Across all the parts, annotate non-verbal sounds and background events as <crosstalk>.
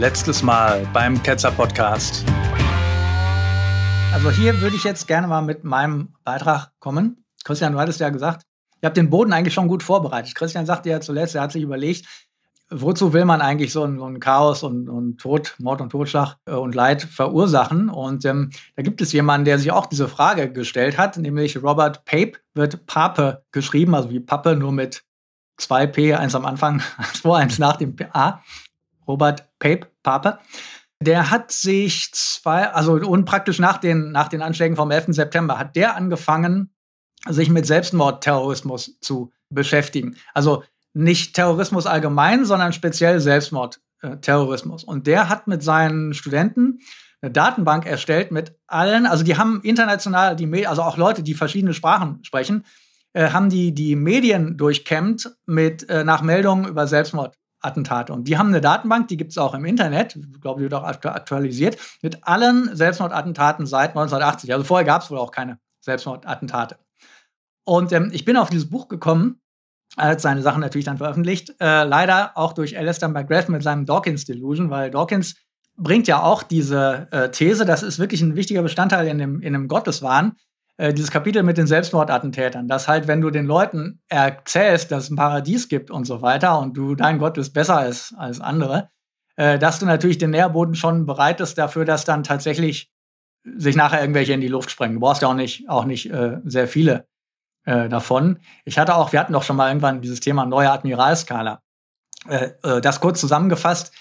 letztes Mal beim Ketzer Podcast. Also hier würde ich jetzt gerne mal mit meinem Beitrag kommen. Christian, du hattest ja gesagt, ihr habt den Boden eigentlich schon gut vorbereitet. Christian sagte ja zuletzt, er hat sich überlegt, wozu will man eigentlich so ein, so ein Chaos und, und, Tod, Mord und Totschlag äh, und Leid verursachen? Und ähm, da gibt es jemanden, der sich auch diese Frage gestellt hat, nämlich Robert Pape wird Pape geschrieben, also wie Pappe, nur mit zwei P, eins am Anfang, <laughs> eins vor, eins nach dem A. Robert Pape. Pape, der hat sich zwei, also und praktisch nach den, nach den Anschlägen vom 11. September, hat der angefangen, sich mit Selbstmordterrorismus zu beschäftigen. Also nicht Terrorismus allgemein, sondern speziell Selbstmordterrorismus. Äh, und der hat mit seinen Studenten eine Datenbank erstellt mit allen, also die haben international, die also auch Leute, die verschiedene Sprachen sprechen, äh, haben die die Medien durchkämmt mit äh, nach Meldungen über Selbstmord Attentate. Und die haben eine Datenbank, die gibt es auch im Internet, ich glaube, die wird auch aktualisiert, mit allen Selbstmordattentaten seit 1980. Also vorher gab es wohl auch keine Selbstmordattentate. Und ähm, ich bin auf dieses Buch gekommen, als seine Sachen natürlich dann veröffentlicht, äh, leider auch durch Alistair McGrath mit seinem Dawkins Delusion, weil Dawkins bringt ja auch diese äh, These, das ist wirklich ein wichtiger Bestandteil in dem, in dem Gotteswahn, äh, dieses Kapitel mit den Selbstmordattentätern, dass halt, wenn du den Leuten erzählst, dass es ein Paradies gibt und so weiter und du dein Gott ist besser als, als andere, äh, dass du natürlich den Nährboden schon bereitest dafür, dass dann tatsächlich sich nachher irgendwelche in die Luft sprengen. Du brauchst ja auch nicht, auch nicht äh, sehr viele äh, davon. Ich hatte auch, wir hatten doch schon mal irgendwann dieses Thema neue Admiralskala. Äh, das kurz zusammengefasst,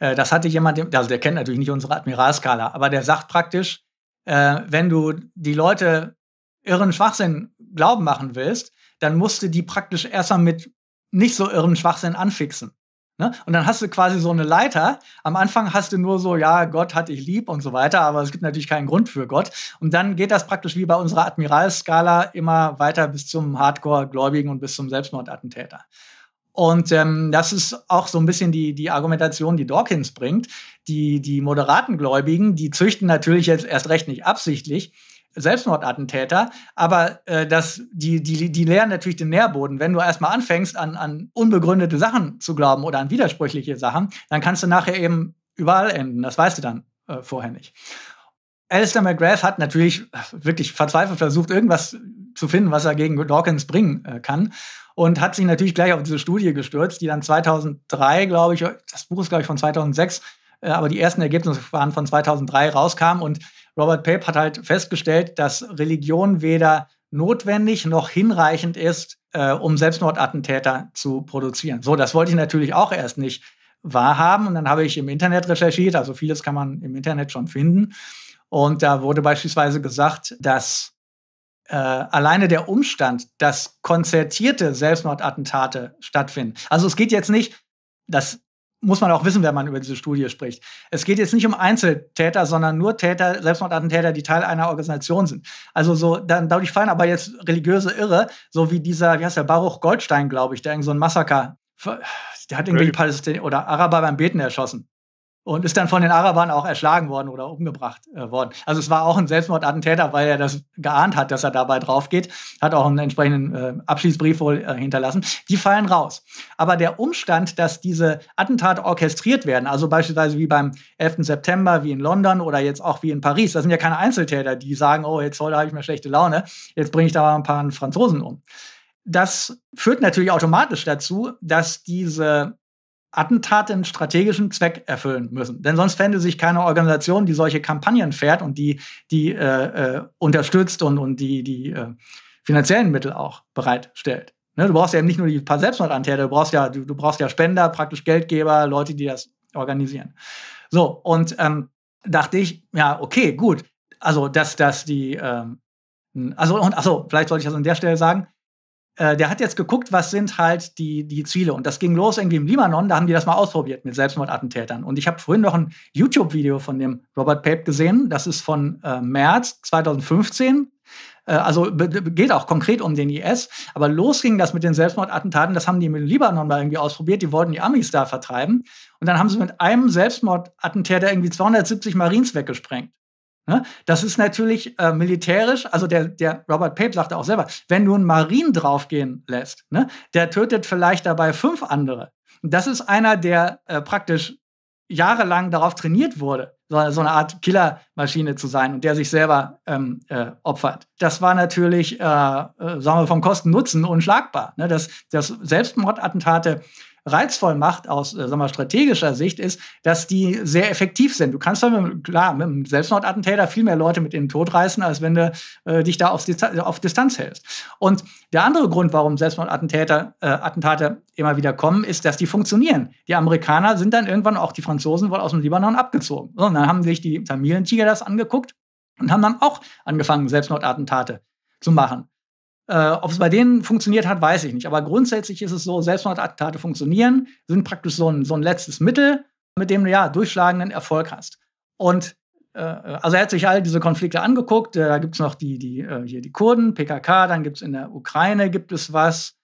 das hatte jemand, also der kennt natürlich nicht unsere Admiralskala, aber der sagt praktisch, wenn du die Leute irren Schwachsinn glauben machen willst, dann musst du die praktisch erstmal mit nicht so irren Schwachsinn anfixen. Ne? Und dann hast du quasi so eine Leiter. Am Anfang hast du nur so, ja, Gott hat dich lieb und so weiter, aber es gibt natürlich keinen Grund für Gott. Und dann geht das praktisch wie bei unserer Admiralskala immer weiter bis zum Hardcore-Gläubigen und bis zum Selbstmordattentäter. Und ähm, das ist auch so ein bisschen die, die Argumentation, die Dawkins bringt. Die, die moderaten Gläubigen, die züchten natürlich jetzt erst recht nicht absichtlich, Selbstmordattentäter, aber äh, das, die, die, die lehren natürlich den Nährboden. Wenn du erstmal anfängst, an, an unbegründete Sachen zu glauben oder an widersprüchliche Sachen, dann kannst du nachher eben überall enden. Das weißt du dann äh, vorher nicht. Alistair McGrath hat natürlich äh, wirklich verzweifelt versucht, irgendwas zu finden, was er gegen Dawkins bringen äh, kann. Und hat sich natürlich gleich auf diese Studie gestürzt, die dann 2003, glaube ich, das Buch ist, glaube ich, von 2006, äh, aber die ersten Ergebnisse waren von 2003 rauskam und Robert Pape hat halt festgestellt, dass Religion weder notwendig noch hinreichend ist, äh, um Selbstmordattentäter zu produzieren. So, das wollte ich natürlich auch erst nicht wahrhaben. Und dann habe ich im Internet recherchiert, also vieles kann man im Internet schon finden. Und da wurde beispielsweise gesagt, dass äh, alleine der Umstand, dass konzertierte Selbstmordattentate stattfinden. Also es geht jetzt nicht, das muss man auch wissen, wenn man über diese Studie spricht. Es geht jetzt nicht um Einzeltäter, sondern nur Täter, Selbstmordattentäter, die Teil einer Organisation sind. Also so, dann dadurch fallen aber jetzt religiöse Irre, so wie dieser, wie heißt der, Baruch Goldstein, glaube ich, der irgend so ein Massaker, der hat irgendwie Palästin oder Araber beim Beten erschossen und ist dann von den Arabern auch erschlagen worden oder umgebracht äh, worden. Also es war auch ein Selbstmordattentäter, weil er das geahnt hat, dass er dabei drauf geht, hat auch einen entsprechenden äh, Abschiedsbrief wohl äh, hinterlassen. Die fallen raus. Aber der Umstand, dass diese Attentate orchestriert werden, also beispielsweise wie beim 11. September, wie in London oder jetzt auch wie in Paris, das sind ja keine Einzeltäter, die sagen, oh, jetzt heute habe ich mir schlechte Laune, jetzt bringe ich da mal ein paar Franzosen um. Das führt natürlich automatisch dazu, dass diese Attentate einen strategischen Zweck erfüllen müssen. Denn sonst fände sich keine Organisation, die solche Kampagnen fährt und die, die äh, äh unterstützt und, und die, die äh, finanziellen Mittel auch bereitstellt. Ne? Du brauchst ja nicht nur die paar Selbstmordattentäter, du brauchst ja, du, du, brauchst ja Spender, praktisch Geldgeber, Leute, die das organisieren. So, und ähm, dachte ich, ja, okay, gut. Also, dass, dass die, ähm, also, und, achso, vielleicht sollte ich das an der Stelle sagen, äh, der hat jetzt geguckt, was sind halt die, die Ziele. Und das ging los irgendwie im Libanon, da haben die das mal ausprobiert mit Selbstmordattentätern. Und ich habe vorhin noch ein YouTube-Video von dem Robert Pape gesehen. Das ist von äh, März 2015. Äh, also geht auch konkret um den IS. Aber los ging das mit den Selbstmordattentaten. Das haben die im Libanon mal irgendwie ausprobiert. Die wollten die Amis da vertreiben. Und dann haben sie mit einem Selbstmordattentäter irgendwie 270 Marines weggesprengt. Ne? Das ist natürlich äh, militärisch, also der, der Robert Pape sagte auch selber, wenn du einen Marine draufgehen lässt, ne, der tötet vielleicht dabei fünf andere. Das ist einer, der äh, praktisch jahrelang darauf trainiert wurde, so, so eine Art Killermaschine zu sein und der sich selber ähm, äh, opfert. Das war natürlich, äh, äh, sagen wir, vom Kosten-Nutzen unschlagbar, ne? dass, dass Selbstmordattentate reizvoll macht aus äh, sagen wir, strategischer Sicht, ist, dass die sehr effektiv sind. Du kannst dann, klar, mit einem Selbstmordattentäter viel mehr Leute mit in den Tod reißen, als wenn du äh, dich da auf, Distanz, auf Distanz hältst. Und der andere Grund, warum Selbstmordattentäter äh, Attentate immer wieder kommen, ist, dass die funktionieren. Die Amerikaner sind dann irgendwann auch die Franzosen wohl aus dem Libanon abgezogen. Und dann haben sich die Tamilentiger das angeguckt und haben dann auch angefangen, Selbstmordattentate zu machen. Äh, Ob es bei denen funktioniert hat, weiß ich nicht. Aber grundsätzlich ist es so, Selbstmordattentate funktionieren, sind praktisch so ein, so ein letztes Mittel, mit dem du ja durchschlagenden Erfolg hast. Und äh, also er hat sich all diese Konflikte angeguckt. Äh, da gibt es noch die, die, äh, hier die Kurden, PKK, dann gibt es in der Ukraine gibt es was.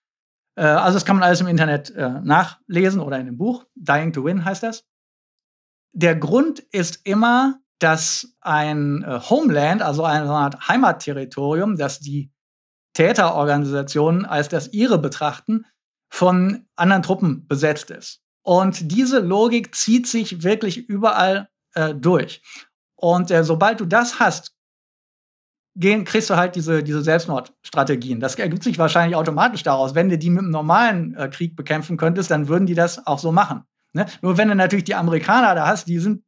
Äh, also das kann man alles im Internet äh, nachlesen oder in dem Buch. Dying to Win heißt das. Der Grund ist immer, dass ein Homeland, also eine Art Heimatterritorium, dass die Täterorganisationen, als das ihre betrachten, von anderen Truppen besetzt ist. Und diese Logik zieht sich wirklich überall äh, durch. Und äh, sobald du das hast, gehen, kriegst du halt diese, diese Selbstmordstrategien. Das ergibt sich wahrscheinlich automatisch daraus. Wenn du die mit einem normalen äh, Krieg bekämpfen könntest, dann würden die das auch so machen. Ne? Nur wenn du natürlich die Amerikaner da hast, die sind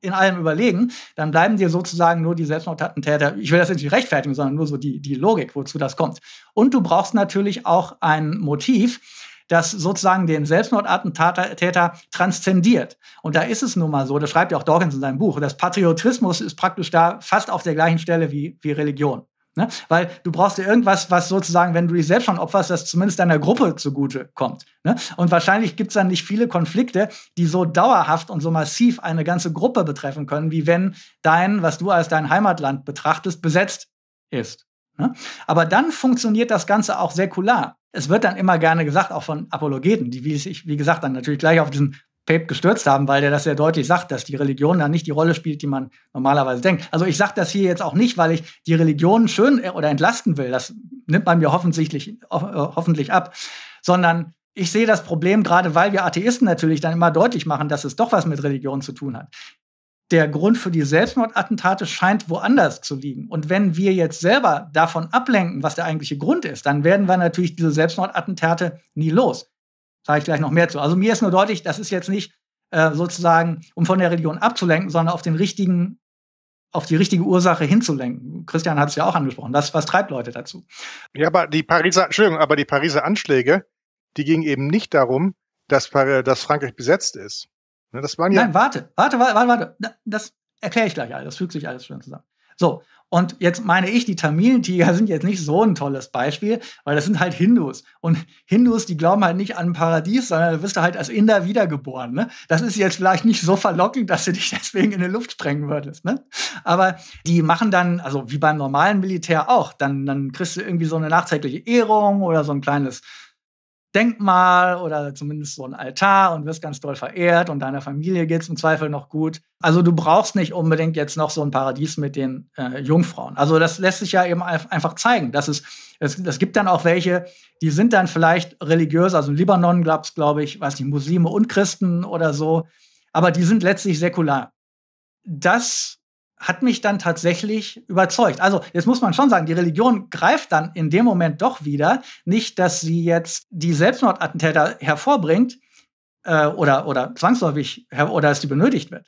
in allem überlegen, dann bleiben dir sozusagen nur die Selbstmordattentäter, ich will das jetzt nicht rechtfertigen, sondern nur so die, die Logik, wozu das kommt. Und du brauchst natürlich auch ein Motiv, das sozusagen den Selbstmordattentäter transzendiert. Und da ist es nun mal so, das schreibt ja auch Dawkins in seinem Buch, dass Patriotismus ist praktisch da fast auf der gleichen Stelle wie, wie Religion. Ne? Weil du brauchst ja irgendwas, was sozusagen, wenn du dich selbst schon opferst, das zumindest deiner Gruppe zugute kommt. Ne? Und wahrscheinlich gibt es dann nicht viele Konflikte, die so dauerhaft und so massiv eine ganze Gruppe betreffen können, wie wenn dein, was du als dein Heimatland betrachtest, besetzt ist. Ne? Aber dann funktioniert das Ganze auch säkular. Es wird dann immer gerne gesagt, auch von Apologeten, die, wie, ich, wie gesagt, dann natürlich gleich auf diesen Pape gestürzt haben, weil der das sehr deutlich sagt, dass die Religion dann nicht die Rolle spielt, die man normalerweise denkt. Also ich sage das hier jetzt auch nicht, weil ich die Religion schön äh, oder entlasten will. Das nimmt man mir hoffentlich, äh, hoffentlich ab, sondern ich sehe das Problem gerade, weil wir Atheisten natürlich dann immer deutlich machen, dass es doch was mit Religion zu tun hat. Der Grund für die Selbstmordattentate scheint woanders zu liegen. Und wenn wir jetzt selber davon ablenken, was der eigentliche Grund ist, dann werden wir natürlich diese Selbstmordattentate nie los. Sage ich gleich noch mehr zu. Also mir ist nur deutlich, das ist jetzt nicht äh, sozusagen, um von der Religion abzulenken, sondern auf den richtigen auf die richtige Ursache hinzulenken. Christian hat es ja auch angesprochen. Das, was treibt Leute dazu? Ja, aber die Pariser, Entschuldigung, aber die Pariser Anschläge, die gingen eben nicht darum, dass, dass Frankreich besetzt ist. Ne, das waren ja Nein, warte, warte, warte, warte. Das erkläre ich gleich alles. Das fügt sich alles schön zusammen. So, und jetzt meine ich, die Tamilentiger sind jetzt nicht so ein tolles Beispiel, weil das sind halt Hindus. Und Hindus, die glauben halt nicht an ein Paradies, sondern du wirst halt als Inder wiedergeboren. Ne? Das ist jetzt vielleicht nicht so verlockend, dass du dich <laughs> deswegen in die Luft sprengen würdest. Ne? Aber die machen dann, also wie beim normalen Militär auch, dann, dann kriegst du irgendwie so eine nachträgliche Ehrung oder so ein kleines Denkmal oder zumindest so ein Altar und wirst ganz doll verehrt und deiner Familie geht es im Zweifel noch gut. Also du brauchst nicht unbedingt jetzt noch so ein Paradies mit den äh, Jungfrauen. Also das lässt sich ja eben einfach zeigen. Das ist, es, es gibt dann auch welche, die sind dann vielleicht religiös, also im Libanon gab es, glaube ich, weiß nicht, Muslime und Christen oder so, aber die sind letztlich säkular. Das hat mich dann tatsächlich überzeugt. Also jetzt muss man schon sagen, die Religion greift dann in dem Moment doch wieder. Nicht, dass sie jetzt die Selbstmordattentäter hervorbringt äh, oder, oder zwangsläufig oder dass sie benötigt wird.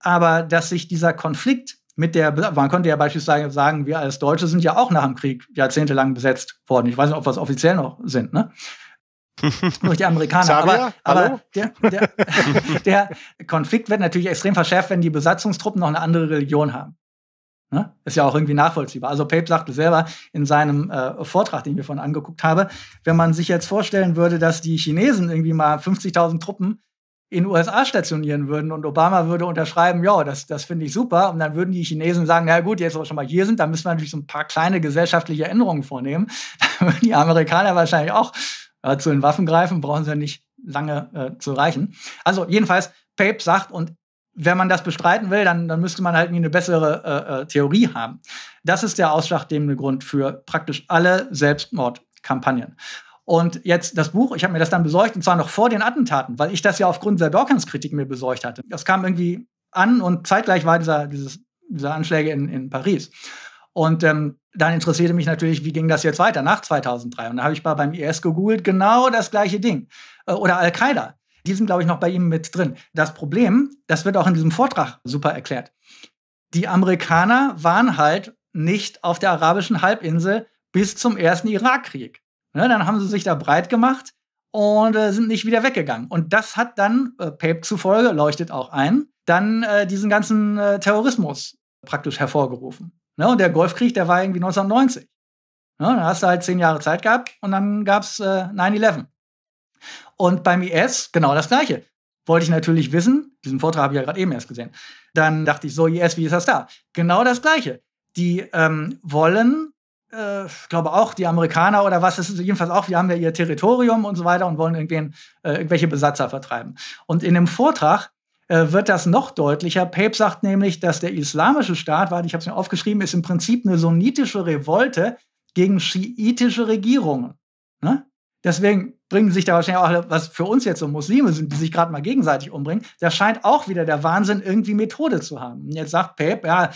Aber dass sich dieser Konflikt mit der, man könnte ja beispielsweise sagen, wir als Deutsche sind ja auch nach dem Krieg jahrzehntelang besetzt worden. Ich weiß nicht, ob wir es offiziell noch sind. Ne? durch die Amerikaner. Xavier? aber, aber der, der, <laughs> der, Konflikt wird natürlich extrem verschärft, wenn die Besatzungstruppen noch eine andere Religion haben. Ne? Ist ja auch irgendwie nachvollziehbar. Also Pape sagte selber in seinem äh, Vortrag, den ich mir vorhin angeguckt habe, wenn man sich jetzt vorstellen würde, dass die Chinesen irgendwie mal 50.000 Truppen in den USA stationieren würden und Obama würde unterschreiben, ja, das, das finde ich super. Und dann würden die Chinesen sagen, na gut, jetzt wo wir schon mal hier sind, dann müssen wir natürlich so ein paar kleine gesellschaftliche Änderungen vornehmen. <laughs> Dann würden die Amerikaner wahrscheinlich auch äh, zu den Waffen greifen, brauchen sie ja nicht lange äh, zu reichen. Also jedenfalls, Pape sagt, und wenn man das bestreiten will, dann, dann müsste man halt eine bessere äh, äh, Theorie haben. Das ist der ausschlaggebende Grund für praktisch alle Selbstmordkampagnen. Und jetzt das Buch, ich habe mir das dann besorgt, und zwar noch vor den Attentaten, weil ich das ja aufgrund der Dawkins-Kritik mir besorgt hatte. Das kam irgendwie an und zeitgleich war dieser, dieses, dieser Anschläge in, in Paris. Und ähm, dann interessierte mich natürlich, wie ging das jetzt weiter nach 2003? Und da habe ich mal beim IS gegoogelt, genau das gleiche Ding. Äh, oder Al-Qaida. Die sind, glaube ich, noch bei ihm mit drin. Das Problem, das wird auch in diesem Vortrag super erklärt. Die Amerikaner waren halt nicht auf der arabischen Halbinsel bis zum ersten Irakkrieg. Ne, dann haben sie sich da breit gemacht und äh, sind nicht wieder weggegangen. Und das hat dann, äh, Pape zufolge, leuchtet auch ein, dann äh, diesen ganzen äh, Terrorismus praktisch hervorgerufen. Ne? Und der Golfkrieg, der war irgendwie 1990. Ne? Dann hast du halt zehn Jahre Zeit gehabt und dann gab es äh, 9-11. Und beim IS genau das Gleiche. Wollte ich natürlich wissen, diesen Vortrag habe ich ja gerade eben erst gesehen. Dann dachte ich so, IS, wie ist das da? Genau das Gleiche. Die ähm, wollen, äh, ich glaube auch die Amerikaner oder was ist jedenfalls auch, wir haben ja ihr Territorium und so weiter und wollen irgendwen, äh, irgendwelche Besatzer vertreiben. Und in dem Vortrag äh, wird das noch deutlicher. Pape sagt nämlich, dass der islamische Staat, weil ich habe es mir aufgeschrieben, ist im Prinzip eine sunnitische Revolte gegen schiitische Regierungen. Ne? Deswegen bringen sich da wahrscheinlich auch, was für uns jetzt so Muslime sind, die sich gerade mal gegenseitig umbringen, da scheint auch wieder der Wahnsinn irgendwie Methode zu haben. Und jetzt sagt Pape, ja,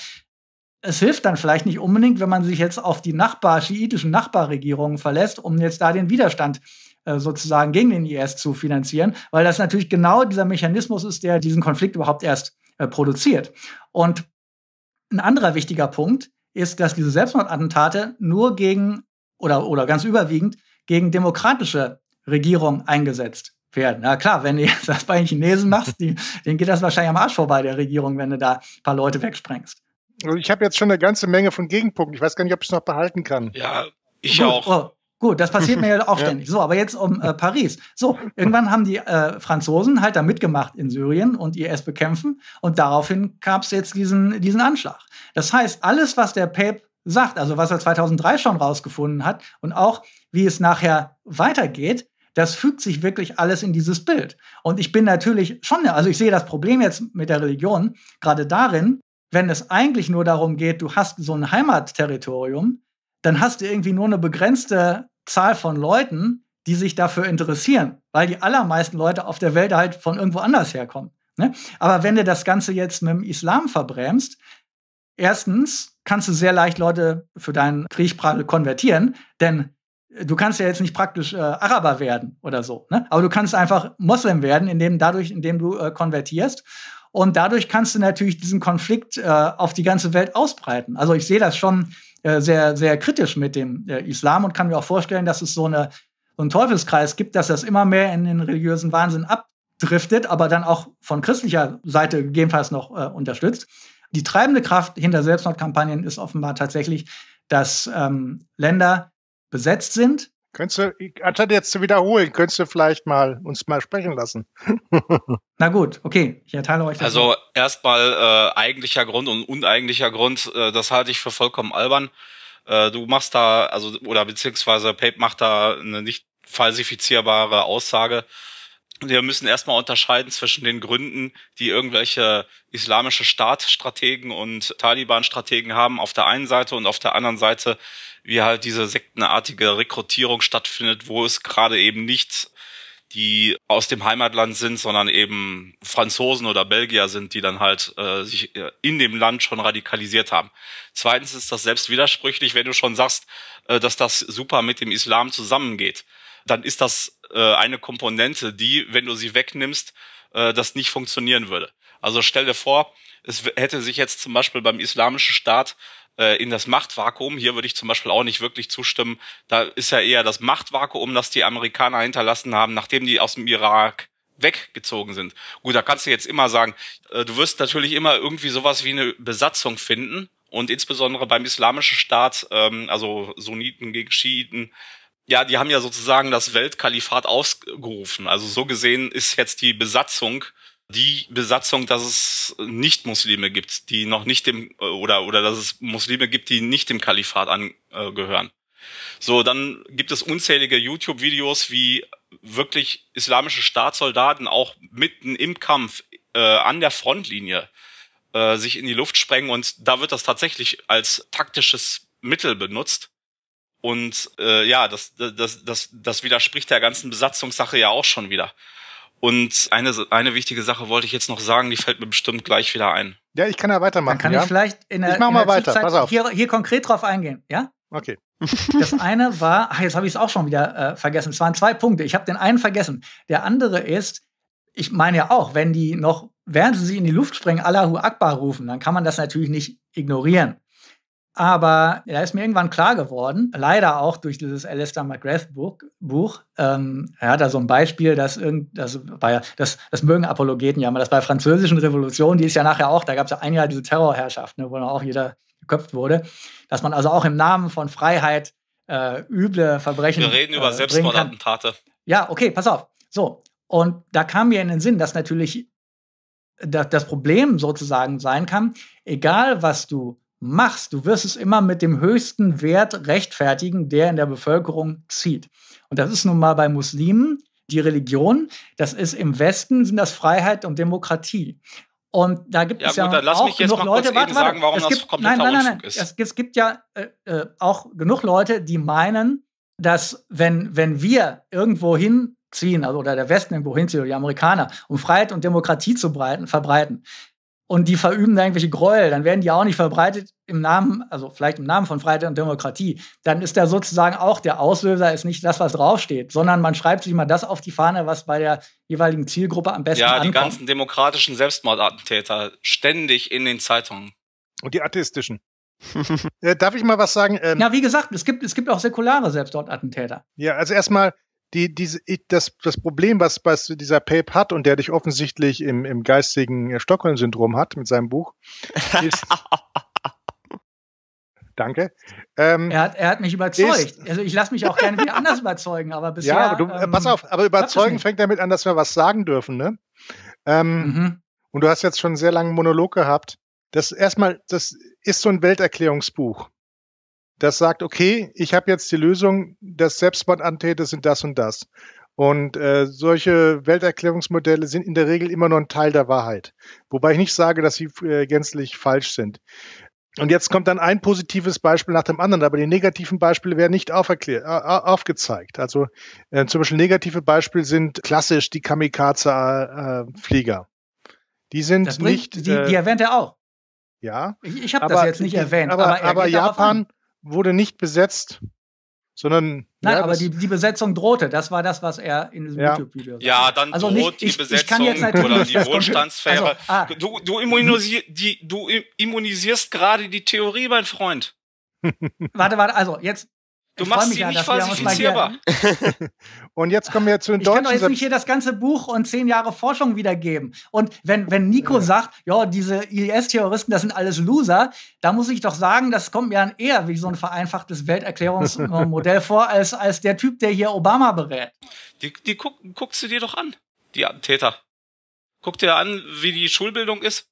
es hilft dann vielleicht nicht unbedingt, wenn man sich jetzt auf die Nachbar, schiitischen Nachbarregierungen verlässt, um jetzt da den Widerstand äh, äh, sozusagen gegen den IS zu finanzieren, weil das natürlich genau dieser Mechanismus ist, der diesen Konflikt überhaupt erst äh, produziert. Und ein anderer wichtiger Punkt ist, dass diese Selbstmordattentate nur gegen oder, oder ganz überwiegend gegen demokratische Regierungen eingesetzt werden. Na klar, wenn du das bei den Chinesen machst, die, denen geht das wahrscheinlich am Arsch vorbei der Regierung, wenn du da ein paar Leute wegsprengst. Also ich habe jetzt schon eine ganze Menge von Gegenpunkten. Ich weiß gar nicht, ob ich es noch behalten kann. Ja, ich Gut, auch. Oh, Gut, das passiert mir ja <laughs> auch ständig. So, aber jetzt um äh, Paris. So, irgendwann haben die äh, Franzosen halt da mitgemacht in Syrien und IS bekämpfen und daraufhin gab es jetzt diesen, diesen Anschlag. Das heißt, alles, was der Pape sagt, also was er 2003 schon rausgefunden hat und auch wie es nachher weitergeht, das fügt sich wirklich alles in dieses Bild. Und ich bin natürlich schon, also ich sehe das Problem jetzt mit der Religion gerade darin, wenn es eigentlich nur darum geht, du hast so ein Heimatterritorium, dann hast du irgendwie nur eine begrenzte Zahl von Leuten, die sich dafür interessieren, weil die allermeisten Leute auf der Welt halt von irgendwo anders herkommen. Ne? Aber wenn du das Ganze jetzt mit dem Islam verbrämst, erstens kannst du sehr leicht Leute für deinen Krieg konvertieren, denn äh, du kannst ja jetzt nicht praktisch äh, Araber werden oder so, ne? aber du kannst einfach Moslem werden, indem dadurch, indem du äh, konvertierst. Und dadurch kannst du natürlich diesen Konflikt äh, auf die ganze Welt ausbreiten. Also ich sehe das schon äh, sehr, sehr kritisch mit dem äh, Islam und kann mir auch vorstellen, dass es so, eine, so einen Teufelskreis gibt, dass das immer mehr in den religiösen Wahnsinn abdriftet, aber dann auch von christlicher Seite gegebenenfalls noch äh, unterstützt. Die treibende Kraft hinter Selbstmordkampagnen ist offenbar tatsächlich, dass ähm, Länder besetzt sind Könntest du, anstatt jetzt zu wiederholen, könntest du vielleicht mal uns mal sprechen lassen. <laughs> Na gut, okay, ich erteile euch das. Also erstmal äh, eigentlicher Grund und uneigentlicher Grund, äh, das halte ich für vollkommen albern. Äh, du machst da, also, oder beziehungsweise Pape macht da eine nicht falsifizierbare Aussage wir müssen erstmal unterscheiden zwischen den Gründen, die irgendwelche islamische Staatstrategen und Taliban-Strategen haben auf der einen Seite und auf der anderen Seite, wie halt diese sektenartige Rekrutierung stattfindet, wo es gerade eben nicht die aus dem Heimatland sind, sondern eben Franzosen oder Belgier sind, die dann halt äh, sich äh, in dem Land schon radikalisiert haben. Zweitens ist das selbst widersprüchlich, wenn du schon sagst, äh, dass das super mit dem Islam zusammengeht. Dann ist das äh, eine Komponente, die, wenn du sie wegnimmst, äh, das nicht funktionieren würde. Also stell dir vor, es hätte sich jetzt zum Beispiel beim islamischen Staat äh, in das Machtvakuum. Hier würde ich zum Beispiel auch nicht wirklich zustimmen. Da ist ja eher das Machtvakuum, das die Amerikaner hinterlassen haben, nachdem die aus dem Irak weggezogen sind. Gut, da kannst du jetzt immer sagen, äh, du wirst natürlich immer irgendwie sowas wie eine Besatzung finden. Und insbesondere beim islamischen Staat, ähm, also Sunniten gegen Schiiten, ja, die haben ja sozusagen das Weltkalifat ausgerufen. Also so gesehen ist jetzt die Besatzung die Besatzung, dass es nicht Muslime gibt, die noch nicht dem äh, oder oder dass es Muslime gibt, die nicht dem Kalifat angehören. So, dann gibt es unzählige YouTube-Videos, wie wirklich islamische Staatssoldaten auch mitten im Kampf äh, an der Frontlinie äh, sich in die Luft sprengen und da wird das tatsächlich als taktisches Mittel benutzt und äh, ja, das, das, das, das widerspricht der ganzen Besatzungssache ja auch schon wieder. Und eine, eine wichtige Sache wollte ich jetzt noch sagen, die fällt mir bestimmt gleich wieder ein. Ja, ich kann ja weitermachen. Dann kann ja? ich vielleicht in der, ich mach in mal weiter. Pass auf. Hier, hier konkret drauf eingehen, ja? Okay. Das eine war, ach, jetzt habe ich es auch schon wieder äh, vergessen. Es waren zwei Punkte. Ich habe den einen vergessen. Der andere ist, ich meine ja auch, wenn die noch, während sie sie in die Luft sprengen, Allahu Akbar rufen, dann kann man das natürlich nicht ignorieren. Aber da ist mir irgendwann klar geworden, leider auch durch dieses Alistair McGrath-Buch, Buch, ähm, er hat da so ein Beispiel, dass irgend, das, bei, das, das mögen Apologeten ja mal, das bei französischen Revolutionen, die ist ja nachher auch, da gab es ja ein Jahr diese Terrorherrschaft, ne, wo dann auch jeder geköpft wurde, dass man also auch im Namen von Freiheit äh, üble Verbrechen. Wir reden über äh, Selbstmordattentate. Ja, okay, pass auf. So, und da kam mir in den Sinn, dass natürlich das Problem sozusagen sein kann, egal was du machst, du wirst es immer mit dem höchsten Wert rechtfertigen, der in der Bevölkerung zieht. Und das ist nun mal bei Muslimen die Religion. Das ist im Westen sind das Freiheit und Demokratie. Und da gibt ja, es ja gut, auch genug Leute, warte, warte, sagen, warum es gibt, das kompletter nein, nein, nein, nein. Es, es, gibt ja äh, äh, auch genug Leute, die meinen, dass wenn, wenn wir irgendwo hinziehen, also oder der Westen irgendwo hinzieht, oder die Amerikaner, um Freiheit und Demokratie zu breiten, verbreiten, und die verüben da irgendwelche Gräuel, dann werden die auch nicht verbreitet im Namen, also vielleicht im Namen von Freiheit und Demokratie. Dann ist da sozusagen auch der Auslöser ist nicht das, was draufsteht, sondern man schreibt sich mal das auf die Fahne, was bei der jeweiligen Zielgruppe am besten Ja, die ganzen demokratischen Selbstmordattentäter ständig in den Zeitungen. Und die atheistischen. <laughs> äh, darf ich mal was sagen? Ähm, ja, wie gesagt, es gibt, es gibt auch säkulare Selbstmordattentäter. Ja, also erstmal, die, diese, das, das Problem, was, was dieser Pape hat und der dich offensichtlich im, im geistigen äh, Stockholm-Syndrom hat mit seinem Buch, ist. <laughs> danke. Ähm, er, hat, er hat mich überzeugt. Ist, also ich lasse mich auch gerne wie anders überzeugen, aber <laughs> bisher. Ja, aber du, äh, ähm, pass auf, aber überzeugen fängt damit an, dass wir was sagen dürfen, ne? Ähm, mhm. Und du hast jetzt schon einen sehr langen Monolog gehabt. Das erstmal, das ist so ein Welterklärungsbuch das sagt, okay, ich habe jetzt die Lösung, das Selbstmordattentäter sind das und das. Und äh, solche Welterklärungsmodelle sind in der Regel immer nur ein Teil der Wahrheit. Wobei ich nicht sage, dass sie äh, gänzlich falsch sind. Und jetzt kommt dann ein positives Beispiel nach dem anderen, aber die negativen Beispiele werden nicht aufgeklärt, aufgezeigt. Also äh, zum Beispiel negative Beispiele sind klassisch die Kamikaze-Flieger. die sind bringt, nicht. Die, die äh, erwähnt er auch. Ja. Ich, ich habe das jetzt nicht erwähnt. Aber, aber, aber Japan, wurde nicht besetzt, sondern. Nein, ja, aber die, die Besetzung drohte. Das war das, was er in diesem ja. YouTube-Video sagte. Ja, dann also droht nicht, die ich, Besetzung ich oder die <laughs> Wohlstandssphäre. Also, ah. du, du, immunisier, die, du immunisierst gerade die Theorie, mein Freund. warte, warte, also jetzt Du ich machst sie nicht falsifizierbar. <laughs> und jetzt kommen wir zu den ich deutschen. Ich kann doch jetzt nicht hier das ganze Buch und zehn Jahre Forschung wiedergeben. Und wenn, wenn Nico ja. sagt, ja, diese IS-Terroristen, das sind alles Loser, da muss ich doch sagen, das kommt mir dann eher wie so ein vereinfachtes Welterklärungsmodell <laughs> vor, als, als der Typ, der hier Obama berät. Die, die guck, guckst du dir doch an, die Täter. Guck dir an, wie die Schulbildung ist.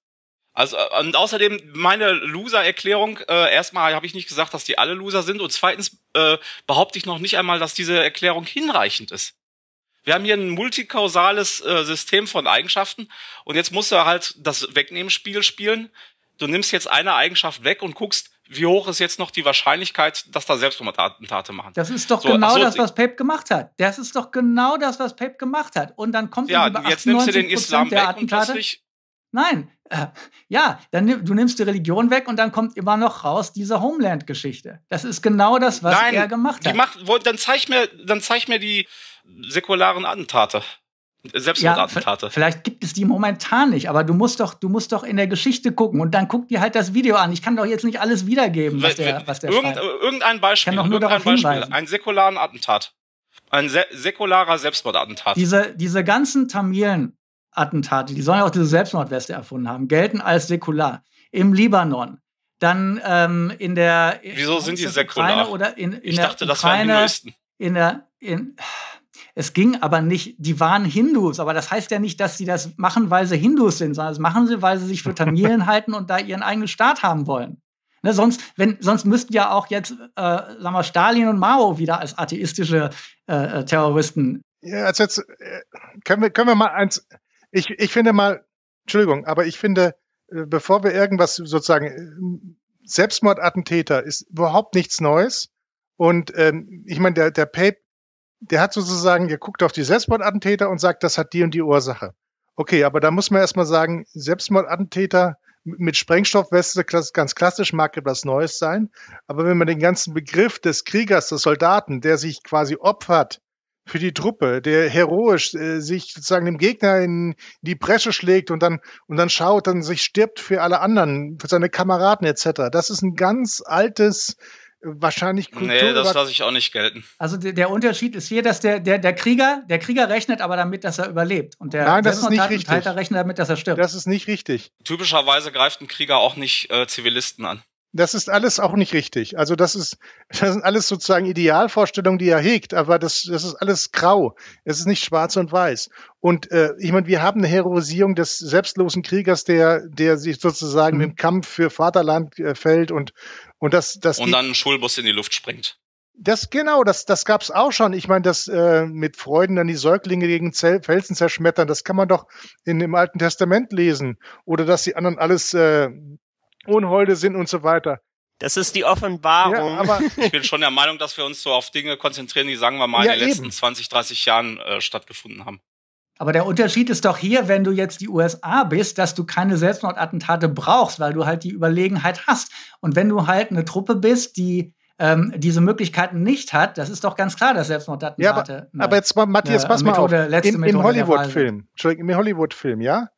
Also äh, und außerdem meine Loser-Erklärung. Äh, erstmal habe ich nicht gesagt, dass die alle Loser sind und zweitens äh, behaupte ich noch nicht einmal, dass diese Erklärung hinreichend ist. Wir haben hier ein multikausales äh, System von Eigenschaften und jetzt musst du halt das Wegnehmen-Spiel spielen. Du nimmst jetzt eine Eigenschaft weg und guckst, wie hoch ist jetzt noch die Wahrscheinlichkeit, dass da Selbstmordattentate machen. Das ist doch so, genau so, das, was Pep gemacht hat. Das ist doch genau das, was Pep gemacht hat. Und dann kommt ja, über jetzt nimmst du den Islam weg und plötzlich Nein, äh, ja, dann du nimmst die Religion weg und dann kommt immer noch raus diese Homeland-Geschichte. Das ist genau das, was Nein, er gemacht hat. Macht, dann zeig mir, dann zeig mir die säkularen Attentate. Selbstmordattentate. Ja, äh, vielleicht gibt es die momentan nicht, aber du musst doch, du musst doch in der Geschichte gucken und dann guck dir halt das Video an. Ich kann doch jetzt nicht alles wiedergeben, was der, was der Irgend, schreibt. Irgendein Beispiel, ich kann doch nur darauf Beispiel, hinweisen. ein säkularen Attentat. Ein sä säkularer Selbstmordattentat. Diese, diese ganzen Tamilen Attentate, die sollen ja auch diese Selbstmordweste erfunden haben, gelten als säkular. Im Libanon, dann ähm, in der. Wieso sind die säkular? Oder in, in ich der dachte, das waren die In der. In, es ging aber nicht, die waren Hindus, aber das heißt ja nicht, dass sie das machen, weil sie Hindus sind, sondern das machen sie, weil sie sich für Tamilen <laughs> halten und da ihren eigenen Staat haben wollen. Ne, sonst, wenn, sonst müssten ja auch jetzt, äh, sagen wir, Stalin und Mao wieder als atheistische äh, äh Terroristen. Ja, jetzt, jetzt, äh, können, wir, können wir mal eins, ich, ich finde mal, Entschuldigung, aber ich finde, äh, bevor wir irgendwas sozusagen, äh, Selbstmordattentäter ist überhaupt nichts Neues. Und ähm, ich meine, der, der Pape, der hat sozusagen, geguckt auf die Selbstmordattentäter und sagt, das hat die und die Ursache. Okay, aber da muss man erstmal sagen, Selbstmordattentäter mit Sprengstoffweste, ganz klassisch mag etwas Neues sein. Aber wenn man den ganzen Begriff des Kriegers, des Soldaten, der sich quasi opfert, für die Truppe, der heroisch äh, sich sozusagen dem Gegner in die Bresche schlägt und dann und dann schaut, dann sich stirbt für alle anderen, für seine Kameraden etc. Das ist ein ganz altes wahrscheinlich Kultur. Nee, das lasse ich auch nicht gelten. Also der, der, Unterschied ist hier, dass der, der, der Krieger, der Krieger rechnet aber damit, dass er überlebt. Und der Nein, das ist nicht richtig. rechnet damit, dass er stirbt. Das ist nicht richtig. Typischerweise greift ein Krieger auch nicht äh, Zivilisten an. Das ist alles auch nicht richtig. Also das ist, das sind alles sozusagen Idealvorstellungen, die er hegt, aber das, das ist alles grau. Es ist nicht schwarz und weiß. Und äh, ich meine, wir haben eine Heroisierung des selbstlosen Kriegers, der, der sich sozusagen mhm. im Kampf für Vaterland äh, fällt und und das, das und dann einen Schulbus in die Luft springt. Das genau, das, das gab's auch schon. Ich meine, das äh, mit Freuden dann die Säuglinge gegen Zell, Felsen zerschmettern, das kann man doch in dem Alten Testament lesen. Oder dass die anderen alles äh, Unholde sind und so weiter. Das ist die Offenbarung. Ja, aber <laughs> ich bin schon der Meinung, dass wir uns so auf Dinge konzentrieren, die, sagen wir mal, ja, in den eben. letzten 20, 30 Jahren äh, stattgefunden haben. Aber der Unterschied ist doch hier, wenn du jetzt die USA bist, dass du keine Selbstmordattentate brauchst, weil du halt die Überlegenheit hast. Und wenn du halt eine Truppe bist, die ähm, diese Möglichkeiten nicht hat, das ist doch ganz klar, dass Selbstmordattentate. Ja, aber, ne, aber, jetzt, Matthias, pass mal Methode, auf. Im, im Hollywood-Film, Entschuldigung, im Hollywood-Film, ja?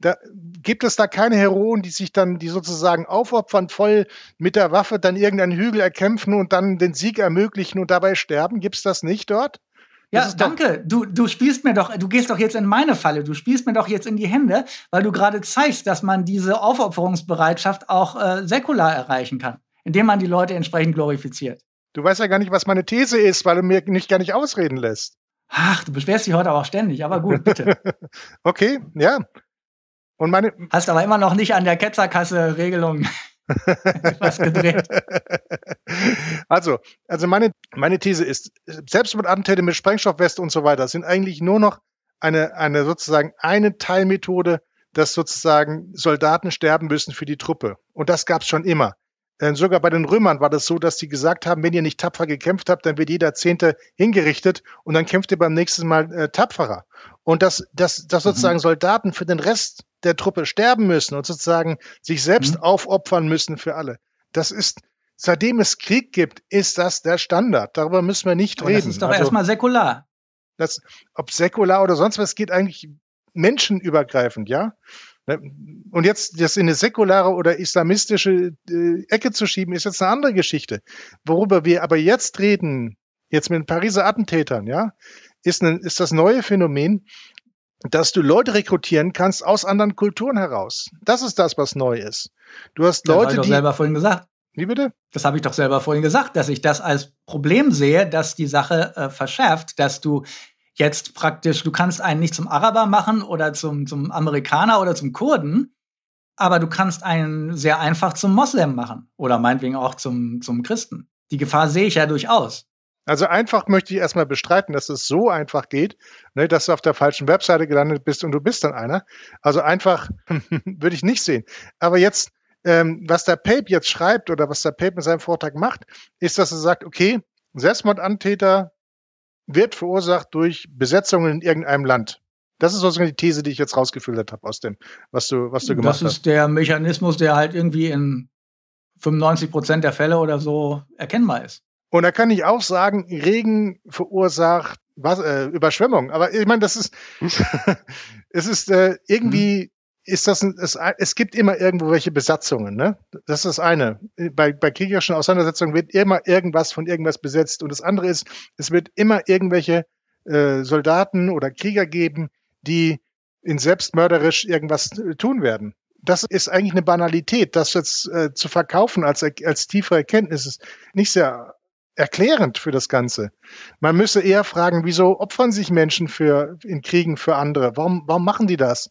da gibt es da keine Heroen, die sich dann, die sozusagen aufopfern, voll mit der Waffe dann irgendeinen Hügel erkämpfen und dann den Sieg ermöglichen und dabei sterben? Gibt es das nicht dort? Ja, danke. Du, du spielst mir doch, du gehst doch jetzt in meine Falle. Du spielst mir doch jetzt in die Hände, weil du gerade zeigst, dass man diese Aufopferungsbereitschaft auch äh, säkular erreichen kann, indem man die Leute entsprechend glorifiziert. Du weißt ja gar nicht, was meine These ist, weil du mir nicht gar nicht ausreden lässt. Ach, du beschwerst dich heute auch ständig, aber gut, bitte. <laughs> okay, ja. Und meine, Hast aber immer noch nicht an der Ketzerkasse-Regelung <laughs> was gedreht. Also, also meine, meine These ist, Selbstmordattentäter mit Sprengstoffweste und so weiter sind eigentlich nur noch eine, eine sozusagen eine Teilmethode, dass sozusagen Soldaten sterben müssen für die Truppe. Und das gab es schon immer. Denn sogar bei den Römern war das so, dass die gesagt haben, wenn ihr nicht tapfer gekämpft habt, dann wird jeder Zehnte hingerichtet und dann kämpft ihr beim nächsten Mal äh, tapferer. Und dass, dass, dass mhm. sozusagen mhm. Soldaten für den Rest der Truppe sterben müssen und sozusagen sich selbst mhm. aufopfern müssen für alle. Das ist, seitdem es Krieg gibt, ist das der Standard. Darüber müssen wir nicht Aber reden. Das ist doch also, erstmal säkular. Das, ob säkular oder sonst was, geht eigentlich menschenübergreifend, ja? Und jetzt das in eine säkulare oder islamistische äh, Ecke zu schieben, ist jetzt eine andere Geschichte. Worüber wir aber jetzt reden, jetzt mit den Pariser Attentätern, ja, ist, eine, ist das neue Phänomen, dass du Leute rekrutieren kannst aus anderen Kulturen heraus. Das ist das, was neu ist. Du hast das Leute, das ich doch die selber vorhin gesagt. Wie bitte? Das habe ich doch selber vorhin gesagt, dass ich das als Problem sehe, dass die Sache äh, verschärft, dass du jetzt praktisch, du kannst einen nicht zum Araber machen oder zum, zum Amerikaner oder zum Kurden, aber du kannst einen sehr einfach zum Moslem machen oder meinetwegen auch zum, zum Christen. Die Gefahr sehe ich ja durchaus. Also einfach möchte ich erstmal bestreiten, dass es so einfach geht, ne, dass du auf der falschen Webseite gelandet bist und du bist dann einer. Also einfach <laughs> würde ich nicht sehen. Aber jetzt, ähm, was der Pape jetzt schreibt oder was der Pape in seinem Vortrag macht, ist, dass er sagt, okay, Selbstmordantäter wird verursacht durch Besetzungen in irgendeinem Land. Das ist sozusagen die These, die ich jetzt rausgefiltert habe aus dem, was du, was du gemacht hast. Das ist hast. der Mechanismus, der halt irgendwie in 95 Prozent der Fälle oder so erkennbar ist. Und da kann ich auch sagen, Regen verursacht was, äh, Überschwemmung. Aber ich meine, das ist, <laughs> es ist äh, irgendwie mhm ist das ein, es, es gibt immer irgendwo welche Besatzungen, ne? Das ist das eine. Bei, bei kriegerischen Auseinandersetzungen wird immer irgendwas von irgendwas besetzt. Und das andere ist, es wird immer irgendwelche äh, Soldaten oder Krieger geben, die in selbstmörderisch irgendwas äh, tun werden. Das ist eigentlich eine Banalität, das jetzt äh, zu verkaufen als, als tiefe Erkenntnis ist nicht sehr erklärend für das Ganze. Man müsse eher fragen, wieso opfern sich Menschen für, in Kriegen für andere? Warum, warum machen die das?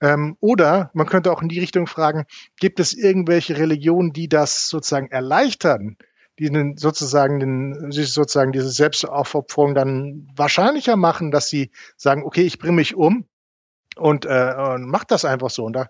Ähm, oder man könnte auch in die Richtung fragen, gibt es irgendwelche Religionen, die das sozusagen erleichtern? die sozusagen den, sozusagen diese Selbstaufopferung dann wahrscheinlicher machen, dass sie sagen, okay, ich bringe mich um und, äh, und mach das einfach so. Und da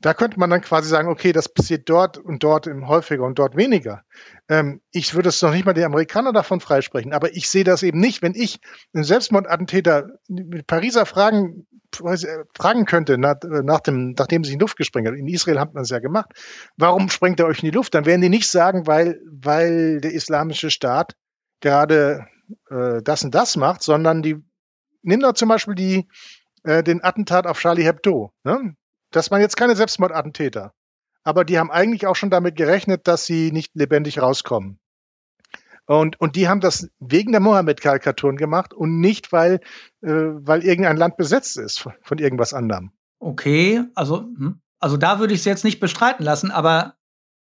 da könnte man dann quasi sagen, okay, das passiert dort und dort häufiger und dort weniger. Ähm, ich würde es noch nicht mal die Amerikaner davon freisprechen, aber ich sehe das eben nicht. Wenn ich einen Selbstmordattentäter mit Pariser fragen, äh, fragen könnte, nach, äh, nach dem, nachdem sie in die Luft gesprengt hat, in Israel hat man es ja gemacht, warum sprengt er euch in die Luft? Dann werden die nicht sagen, weil, weil der islamische Staat gerade äh, das und das macht, sondern die, nimm doch zum Beispiel die, äh, den Attentat auf Charlie Hebdo. Ne? das waren jetzt keine Selbstmordattentäter. Aber die haben eigentlich auch schon damit gerechnet, dass sie nicht lebendig rauskommen. Und, und die haben das wegen der Mohammed-Karikaturen gemacht und nicht, weil, äh, weil irgendein Land besetzt ist von, von irgendwas anderem. Okay, also, hm, also da würde ich es jetzt nicht bestreiten lassen, aber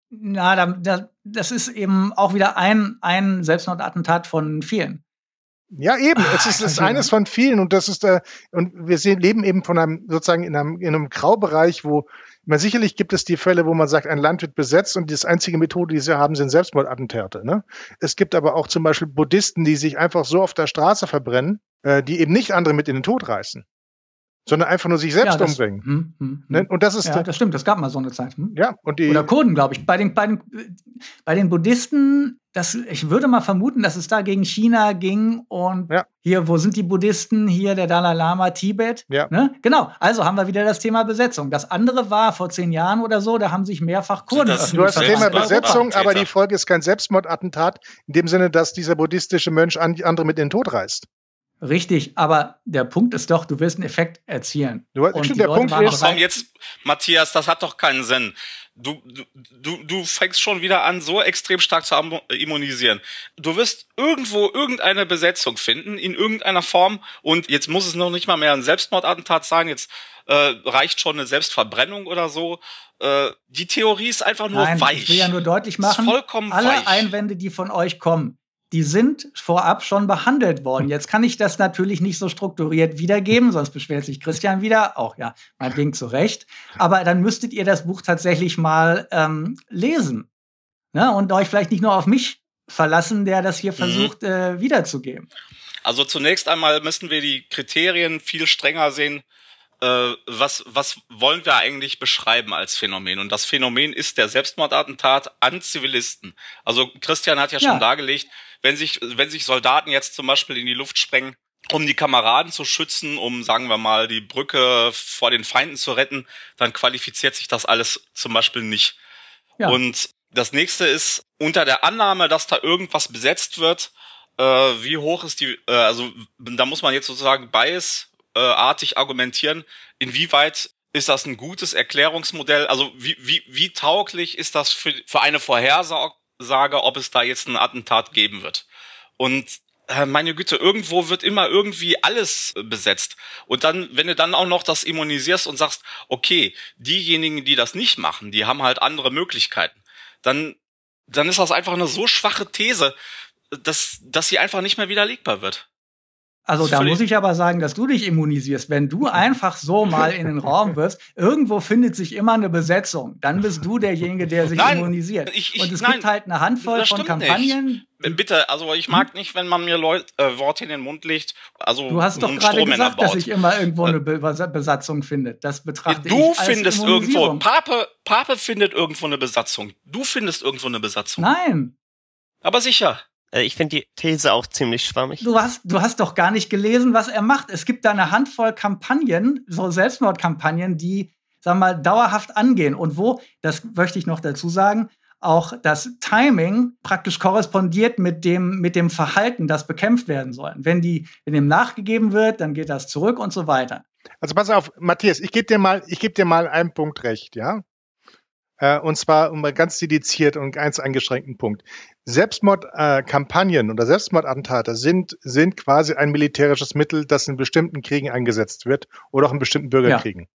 na, da, da, das ist eben auch wieder ein, ein Selbstmordattentat von vielen. Ja, eben. Ah, es ist, es eines von vielen und das ist äh, und wir sehen, leben eben von einem sozusagen in einem, in einem Graubereich, wo man sicherlich gibt es die Fälle, wo man sagt, ein Land wird besetzt und die einzige Methode, die sie haben, sind Selbstmordattentäter. Ne? Es gibt aber auch zum Beispiel Buddhisten, die sich einfach so auf der Straße verbrennen, äh, die eben nicht andere mit in den Tod reißen sondern einfach nur sich selbst ja, das, umbringen. Hm, hm, hm. Ne? Und das ist ja, das stimmt. Das gab mal so eine Zeit. Hm? Ja und die oder Kurden, glaube ich. Bei den bei den bei den Buddhisten das, ich würde mal vermuten, dass es da gegen China ging und ja. hier, wo sind die Buddhisten? Hier der Dalai Lama, Tibet. Ja. Ne? Genau, also haben wir wieder das Thema Besetzung. Das andere war vor zehn Jahren oder so, da haben sich mehrfach Kurden. du hast das Thema Besetzung, aber die Folge ist kein Selbstmordattentat, in dem Sinne, dass dieser buddhistische Mönch andere mit in den Tod reißt. Richtig, aber der Punkt ist doch, du willst einen Effekt erzielen. Du, und stimmt, der Leute Punkt ist, komm jetzt, Matthias, das hat doch keinen Sinn. Du, du, du fängst schon wieder an, so extrem stark zu immunisieren. Du wirst irgendwo irgendeine Besetzung finden, in irgendeiner Form. Und jetzt muss es noch nicht mal mehr ein Selbstmordattentat sein. Jetzt äh, reicht schon eine Selbstverbrennung oder so. Äh, die Theorie ist einfach nur Nein, weich. Ich will ja nur deutlich machen, alle weich. Einwände, die von euch kommen, die sind vorab schon behandelt worden. Jetzt kann ich das natürlich nicht so strukturiert wiedergeben, sonst beschwert sich Christian wieder. Auch ja, meinetwegen zu Recht. Aber dann müsstet ihr das Buch tatsächlich mal ähm, lesen. Ne? Und euch vielleicht nicht nur auf mich verlassen, der das hier mhm. versucht mhm. äh, wiederzugeben. Also zunächst einmal müssen wir die Kriterien viel strenger sehen, äh, was, was wollen wir eigentlich beschreiben als Phänomen? Und das Phänomen ist der Selbstmordattentat an Zivilisten. Also Christian hat ja, ja. schon dargelegt, wenn sich, wenn sich Soldaten jetzt zum Beispiel in die Luft sprengen, um die Kameraden zu schützen, um, sagen wir mal, die Brücke vor den Feinden zu retten, dann qualifiziert sich das alles zum Beispiel nicht. Ja. Und das nächste ist, unter der Annahme, dass da irgendwas besetzt wird, äh, wie hoch ist die, äh, also da muss man jetzt sozusagen Bias äh, artig argumentieren, inwieweit ist das ein gutes Erklärungsmodell? Also wie, wie, wie tauglich ist das für, für eine Vorhersage, ob es da jetzt ein Attentat geben wird? Und äh, meine Güte, irgendwo wird immer irgendwie alles äh, besetzt. Und dann, wenn du dann auch noch das immunisierst und sagst, okay, diejenigen, die das nicht machen, die haben halt andere Möglichkeiten, dann, dann ist das einfach eine so schwache These, dass, dass sie einfach nicht mehr widerlegbar wird. Also da muss ich aber sagen, dass du dich immunisierst. Wenn du <laughs> einfach so mal in den Raum wirst, irgendwo findet sich immer eine Besetzung. Dann bist du derjenige, der sich nein, immunisiert. Ich, ich, Und es nein, gibt halt eine Handvoll von Kampagnen. Nicht. Äh, bitte, also ich mag hm? nicht, wenn man mir Leut, äh, Worte in den Mund legt. Also du hast doch gerade gesagt, baut. dass sich immer irgendwo eine äh, Be Besatzung findet. Das betrachte ja, du ich als Du findest irgendwo, Pape, Pape findet irgendwo eine Besatzung. Du findest irgendwo eine Besatzung. Nein. Aber sicher. Äh, ich finde die These auch ziemlich schwammig. Du hast, du hast doch gar nicht gelesen, was er macht. Es gibt da eine Handvoll Kampagnen, so Selbstmordkampagnen, die, sag mal, dauerhaft angehen und wo, das möchte ich noch dazu sagen, auch das Timing praktisch korrespondiert mit dem, mit dem Verhalten, das bekämpft werden soll. Wenn, die, wenn dem nachgegeben wird, dann geht das zurück und so weiter. Also pass auf, Matthias, ich gebe dir mal, ich gebe dir mal einen Punkt recht, ja. Äh, und zwar um ganz dediziert und ganz eingeschränkten Punkt. Selbstmordkampagnen äh, oder Selbstmordattentate sind, sind quasi ein militärisches Mittel, das in bestimmten Kriegen eingesetzt wird oder auch in bestimmten Bürgerkriegen.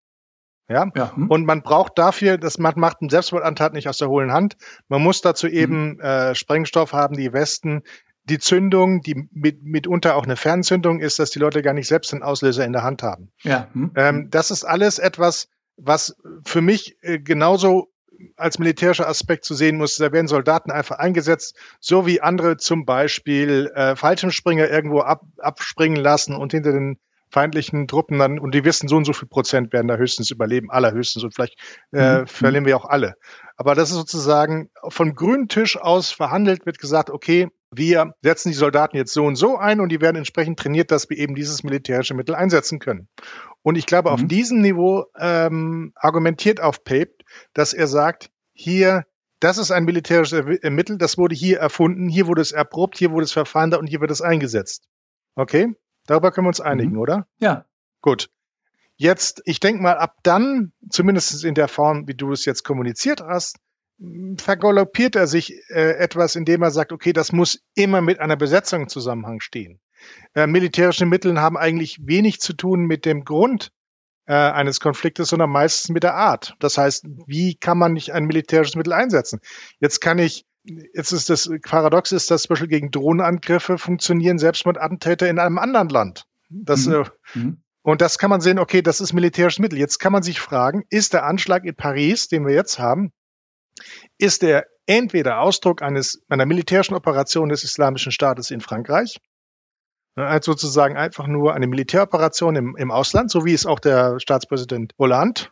Ja. Ja? ja. Hm. Und man braucht dafür, das macht, macht einen Selbstmordantat nicht aus der hohlen Hand. Man muss dazu hm. eben hm. äh, Sprengstoff haben, die Westen, die Zündung, die mit, mitunter auch eine Fernzündung ist, dass die Leute gar nicht selbst den Auslöser in der Hand haben. Ja. Hm. Ähm, das ist alles etwas, was für mich äh, genauso als militärischer Aspekt zu sehen muss. Da werden Soldaten einfach eingesetzt, so wie andere zum Beispiel äh, Fallschirmspringer irgendwo ab, abspringen lassen und hinter den feindlichen Truppen dann, und die wissen, so und so viel Prozent werden da höchstens überleben, allerhöchstens, und vielleicht äh, mhm. mhm. verlieren wir auch alle. Aber das ist sozusagen vom grünen Tisch aus verhandelt, wird gesagt, okay, wir setzen die Soldaten jetzt so und so ein und die werden entsprechend trainiert, dass wir eben dieses militärische Mittel einsetzen können. Und ich glaube, mhm. auf diesem Niveau ähm, argumentiert auf Pape, dass er sagt, hier, das ist ein militärisches äh, Mittel, das wurde hier erfunden, hier wurde es erprobt, hier wurde es verfeindet und hier wird es eingesetzt. Okay? Darüber können wir uns einigen, mhm. oder? Ja. Gut. Jetzt, ich denke mal, ab dann, zumindest in der Form, wie du es jetzt kommuniziert hast, vergaloppiert er sich äh, etwas, indem er sagt, okay, das muss immer mit einer Besetzung im Zusammenhang stehen. Äh, militärische Mittel haben eigentlich wenig zu tun mit dem Grund äh, eines Konfliktes, sondern meistens mit der Art. Das heißt, wie kann man nicht ein militärisches Mittel einsetzen? Jetzt kann ich, jetzt ist das Paradox ist, dass zum Beispiel gegen Drohnenangriffe funktionieren Selbstmordattentäter in einem anderen Land. Das, mhm. Äh, mhm. und das kann man sehen, okay, das ist militärisches Mittel. Jetzt kann man sich fragen, ist der Anschlag in Paris, den wir jetzt haben, ist er entweder Ausdruck eines, einer militärischen Operation des Islamischen Staates in Frankreich, ne, als sozusagen einfach nur eine Militäroperation im, im Ausland, so wie es auch der Staatspräsident Hollande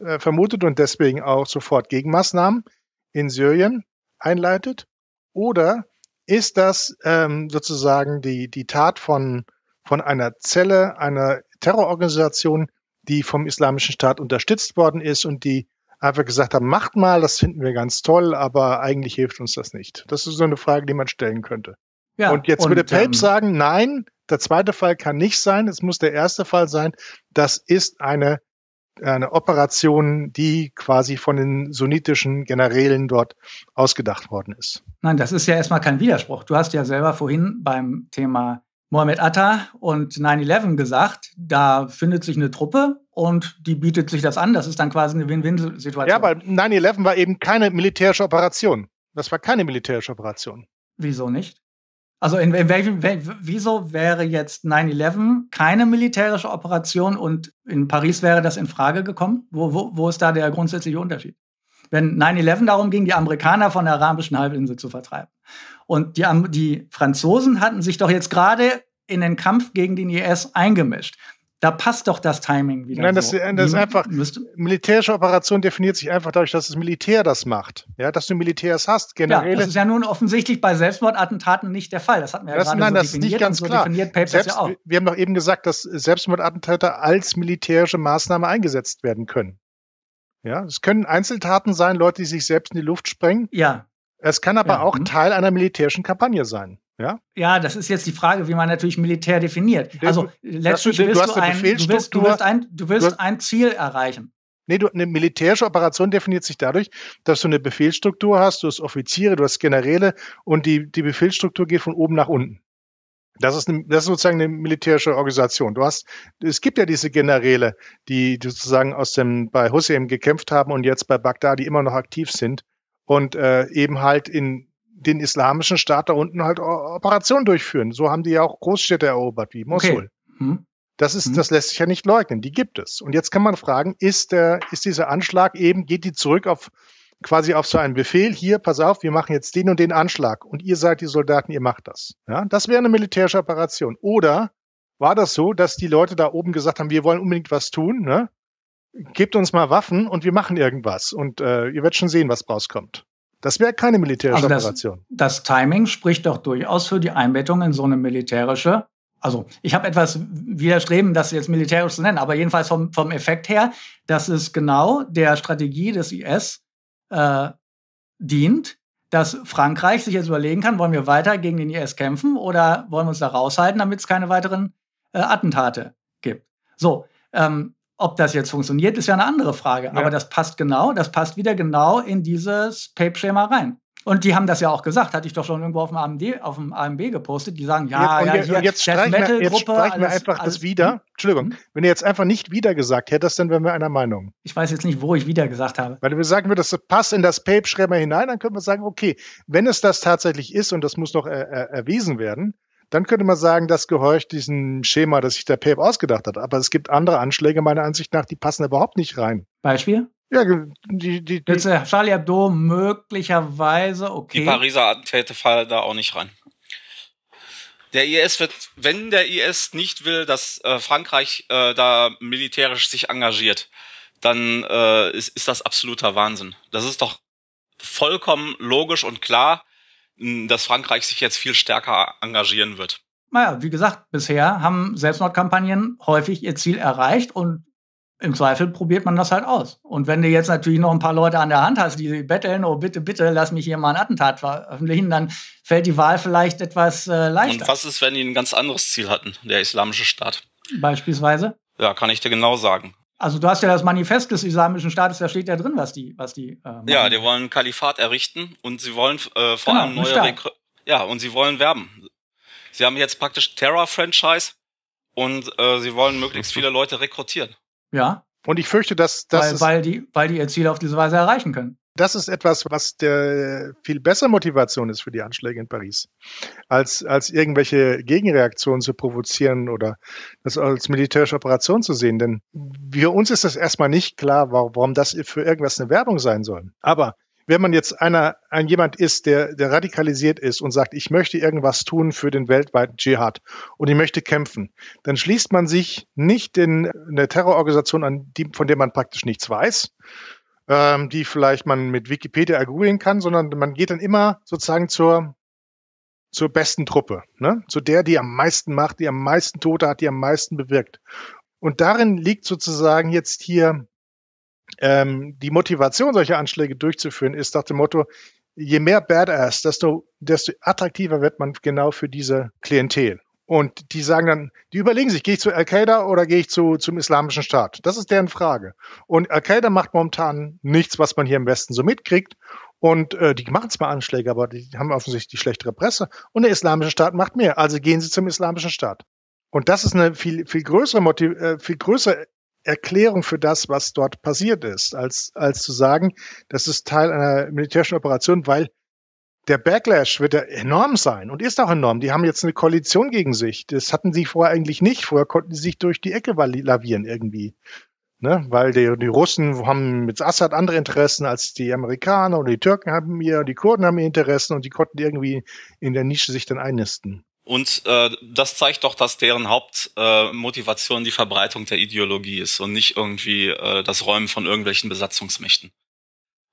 äh, vermutet und deswegen auch sofort Gegenmaßnahmen in Syrien einleitet? Oder ist das ähm, sozusagen die, die Tat von, von einer Zelle, einer Terrororganisation, die vom Islamischen Staat unterstützt worden ist und die einfach gesagt haben, macht mal, das finden wir ganz toll, aber eigentlich hilft uns das nicht. Das ist so eine Frage, die man stellen könnte. Ja, und jetzt würde Pelp ähm, sagen, nein, der zweite Fall kann nicht sein, es muss der erste Fall sein. Das ist eine, eine Operation, die quasi von den sunnitischen Generälen dort ausgedacht worden ist. Nein, das ist ja erstmal kein Widerspruch. Du hast ja selber vorhin beim Thema Mohammed Atta und 9-11 gesagt, da findet sich eine Truppe und die bietet sich das an. Das ist dann quasi eine Win-Win-Situation. Ja, weil 9-11 war eben keine militärische Operation. Das war keine militärische Operation. Wieso nicht? Also in, in welchem, wieso wäre jetzt 9-11 keine militärische Operation und in Paris wäre das in Frage gekommen? Wo, wo, wo ist da der grundsätzliche Unterschied? Wenn 9-11 darum ging, die Amerikaner von der arabischen Halbinsel zu vertreiben. Und die, die Franzosen hatten sich doch jetzt gerade in den Kampf gegen den IS eingemischt. Da passt doch das Timing wieder. Nein, das, so. das ist einfach, militärische Operation definiert sich einfach dadurch, dass das Militär das macht. Ja, dass du Militärs hast, generell. Ja, das ist ja nun offensichtlich bei Selbstmordattentaten nicht der Fall. Das hatten wir das, ja gerade nein, so das definiert. Ist nicht ganz so klar. Selbst, ja wir haben doch eben gesagt, dass Selbstmordattentäter als militärische Maßnahme eingesetzt werden können. Ja, es können Einzeltaten sein, Leute, die sich selbst in die Luft sprengen. Ja. Es kann aber ja. auch mhm. Teil einer militärischen Kampagne sein. Ja? ja, das ist jetzt die Frage, wie man natürlich Militär definiert. also letztlich du, willst du, du, ein, du, du willst ein, du willst hast, ein Ziel erreichen. Nee, du, eine militärische Operation definiert sich dadurch, dass du eine Befehlsstruktur hast, du hast Offiziere, du hast Generäle und die, die Befehlsstruktur geht von oben nach unten. Das ist, eine, das ist sozusagen eine militärische Organisation. Du hast, es gibt ja diese Generäle, die sozusagen aus dem, bei Hussein gekämpft haben und jetzt bei Bagdad, die immer noch aktiv sind und äh, eben halt in den islamischen Staat da unten halt Operationen durchführen. So haben die ja auch Großstädte erobert, wie Mosul. Okay. Hm. Das ist, hm. das lässt sich ja nicht leugnen. Die gibt es. Und jetzt kann man fragen, ist der, ist dieser Anschlag eben, geht die zurück auf, quasi auf so einen Befehl, hier, pass auf, wir machen jetzt den und den Anschlag und ihr seid die Soldaten, ihr macht das. Ja, das wäre eine militärische Operation. Oder war das so, dass die Leute da oben gesagt haben, wir wollen unbedingt was tun, ne? gebt uns mal Waffen und wir machen irgendwas und äh, ihr werdet schon sehen, was rauskommt. Das wäre keine militärische also das, Operation. Das Timing spricht doch durchaus für die Einbettung in so eine militärische. Also ich habe etwas widerstreben, das jetzt militärisch zu nennen, aber jedenfalls vom, vom Effekt her, dass es genau der Strategie des IS äh, dient, dass Frankreich sich jetzt überlegen kann, wollen wir weiter gegen den IS kämpfen oder wollen wir uns da raushalten, damit es keine weiteren äh, Attentate gibt. So, ähm, ob das jetzt funktioniert, ist ja eine andere Frage. Ja. Aber das passt genau, das passt wieder genau in dieses Pape-Schema rein. Und die haben das ja auch gesagt, hatte ich doch schon irgendwo auf dem AMD, auf dem AMD gepostet. Die sagen, ja, ja, hier, jetzt streichen wir, jetzt einfach alles, das wieder. Hm? Entschuldigung, hm? wenn ihr jetzt einfach nicht wieder gesagt hättest, dann wären wir einer Meinung. Ich weiß jetzt nicht, wo ich wieder gesagt habe. Weil wir sagen das passt in das Pape-Schreiber hinein, dann können wir sagen, okay, wenn es das tatsächlich ist und das muss noch äh, äh erwiesen werden, dann könnte man sagen, das gehorcht diesem Schema, das sich der Pep ausgedacht hat. Aber es gibt andere Anschläge, meiner Ansicht nach, die passen überhaupt nicht rein. Beispiel? Ja, die, die, die Jetzt, äh, Charlie Hebdo möglicherweise, okay. Die Pariser Attentäte fallen da auch nicht rein. Der IS wird, wenn der IS nicht will, dass äh, Frankreich äh, da militärisch sich engagiert, dann äh, ist, ist das absoluter Wahnsinn. Das ist doch vollkommen logisch und klar dass Frankreich sich jetzt viel stärker engagieren wird? Naja, wie gesagt, bisher haben Selbstmordkampagnen häufig ihr Ziel erreicht und im Zweifel probiert man das halt aus. Und wenn du jetzt natürlich noch ein paar Leute an der Hand hast, die betteln, oh bitte, bitte, lass mich hier mal ein Attentat veröffentlichen, dann fällt die Wahl vielleicht etwas äh, leichter. Und was ist, wenn die ein ganz anderes Ziel hatten, der Islamische Staat? Beispielsweise? Ja, kann ich dir genau sagen. Also du hast ja das Manifest des Islamischen Staates, da steht ja drin, was die, was die. Äh, ja, die wollen ein Kalifat errichten und sie wollen äh, vor genau, allem neue Rekru ja und sie wollen werben. Sie haben jetzt praktisch terror franchise und äh, sie wollen möglichst viele Leute rekrutieren. Ja. Und ich fürchte, dass das weil, weil die, weil die ihr Ziel auf diese Weise erreichen können das ist etwas, was der viel bessere Motivation ist für die Anschläge in Paris, als, als irgendwelche Gegenreaktionen zu provozieren oder das als militärische Operation zu sehen. Denn für uns ist das erstmal nicht klar, warum das für irgendwas eine Werbung sein soll. Aber wenn man jetzt einer, ein jemand ist, der, der radikalisiert ist und sagt, ich möchte irgendwas tun für den weltweiten Dschihad und ich möchte kämpfen, dann schließt man sich nicht in eine Terrororganisation an, die, von der man praktisch nichts weiß, ähm, die vielleicht man mit Wikipedia ergoogeln kann, sondern man geht dann immer sozusagen zur, zur besten Truppe, ne? zu der, die am meisten macht, die am meisten Tote hat, die am meisten bewirkt. Und darin liegt sozusagen jetzt hier ähm, die Motivation, solche Anschläge durchzuführen, ist nach dem Motto, je mehr Badass, desto, desto attraktiver wird man genau für diese Klientel. Und die sagen dann, die überlegen sich, gehe ich zu Al-Qaida oder gehe ich zu, zum Islamischen Staat? Das ist deren Frage. Und Al-Qaida macht momentan nichts, was man hier im Westen so mitkriegt. Und äh, die machen zwar Anschläge, aber die haben offensichtlich die schlechtere Presse. Und der Islamische Staat macht mehr. Also gehen sie zum Islamischen Staat. Und das ist eine viel, viel größere Motiv äh, viel größere Erklärung für das, was dort passiert ist, als, als zu sagen, das ist Teil einer militärischen Operation, weil der Backlash wird enorm sein und ist auch enorm. Die haben jetzt eine Koalition gegen sich. Das hatten sie vorher eigentlich nicht. Vorher konnten sie sich durch die Ecke lavieren irgendwie. Ne? Weil die, die Russen haben mit Assad andere Interessen als die Amerikaner und die Türken haben ihr, die Kurden haben ihr Interessen und die konnten irgendwie in der Nische sich dann einnisten. Und äh, das zeigt doch, dass deren Hauptmotivation äh, die Verbreitung der Ideologie ist und nicht irgendwie äh, das Räumen von irgendwelchen Besatzungsmächten.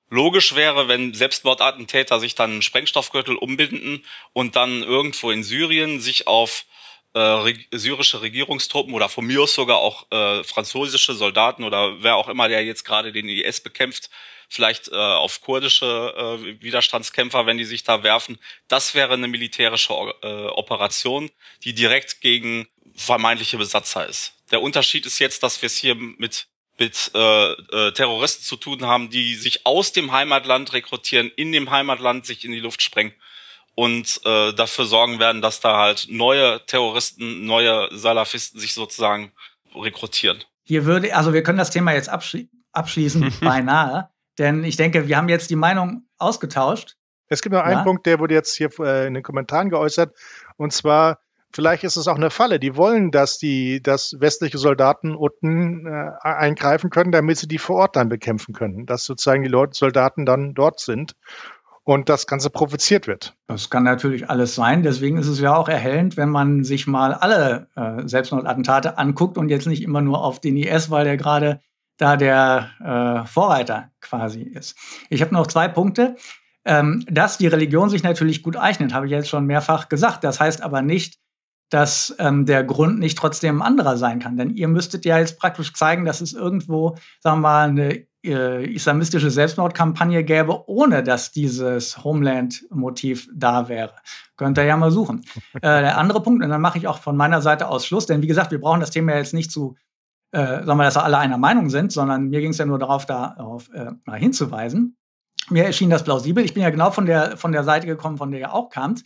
Logisch wäre, wenn Selbstmordattentäter sich dann einen Sprengstoffgürtel umbinden und dann irgendwo in Syrien sich auf äh, reg syrische Regierungstruppen oder von mir aus sogar auch äh, französische Soldaten oder wer auch immer, der jetzt gerade den IS bekämpft, vielleicht äh, auf kurdische äh, Widerstandskämpfer, wenn die sich da werfen. Das wäre eine militärische o äh, Operation, die direkt gegen vermeintliche Besatzer ist. Der Unterschied ist jetzt, dass wir es hier mit mit äh, äh, Terroristen zu tun haben, die sich aus dem Heimatland rekrutieren, in dem Heimatland sich in die Luft sprengen und äh, dafür sorgen werden, dass da halt neue Terroristen, neue Salafisten sich sozusagen rekrutieren. Hier würde, also wir können das Thema jetzt abschli abschließen, <laughs> beinahe, denn ich denke, wir haben jetzt die Meinung ausgetauscht. Es gibt noch ja? einen Punkt, der wurde jetzt hier äh, in den Kommentaren geäußert, und zwar Vielleicht ist es auch eine Falle. Die wollen, dass die, dass westliche Soldaten unten äh, eingreifen können, damit sie die vor Ort dann bekämpfen können. Dass sozusagen die Leute, Soldaten dann dort sind und das Ganze provoziert wird. Das kann natürlich alles sein. Deswegen ist es ja auch erhellend, wenn man sich mal alle äh, Selbstmordattentate anguckt und jetzt nicht immer nur auf den IS, weil der gerade da der äh, Vorreiter quasi ist. Ich habe noch zwei Punkte. Ähm, dass die Religion sich natürlich gut eignet, habe ich jetzt schon mehrfach gesagt. Das heißt aber nicht, dass ähm, der Grund nicht trotzdem ein anderer sein kann. Denn ihr müsstet ja jetzt praktisch zeigen, dass es irgendwo, sagen wir mal, eine äh, islamistische Selbstmordkampagne gäbe, ohne dass dieses Homeland-Motiv da wäre. Könnt ihr ja mal suchen. <laughs> Äh, der andere Punkt, und dann mache ich auch von meiner Seite aus Schluss, denn wie gesagt, wir brauchen das Thema jetzt nicht zu, äh, sagen wir, dass wir alle einer Meinung sind, sondern mir ging es ja nur darauf, darauf äh, mal hinzuweisen. Mir erschien das plausibel. Ich bin ja genau von der, von der Seite gekommen, von der ihr auch kamt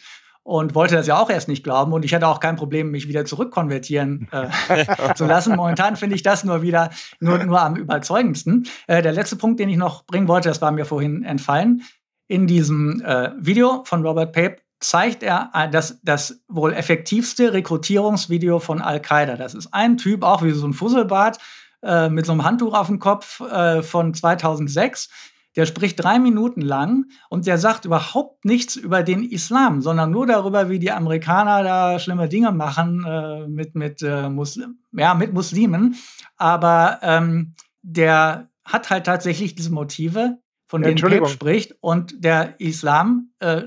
und wollte das ja auch erst nicht glauben und ich hatte auch kein Problem, mich wieder zurückkonvertieren <laughs> äh, zu lassen. Momentan finde ich das nur wieder nur, nur am überzeugendsten. Äh, der letzte Punkt, den ich noch bringen wollte, das war mir vorhin entfallen. In diesem äh, Video von Robert Pape zeigt er äh, das, das wohl effektivste Rekrutierungsvideo von Al-Qaida. Das ist ein Typ, auch wie so ein Fusselbart, äh, mit so einem Handtuch auf dem Kopf äh, von 2006 der spricht drei Minuten lang und der sagt überhaupt nichts über den Islam, sondern nur darüber, wie die Amerikaner da schlimme Dinge machen äh, mit, mit, äh, Muslim, ja, mit Muslimen. Aber ähm, der hat halt tatsächlich diese Motive, von denen Pep spricht, und der Islam äh,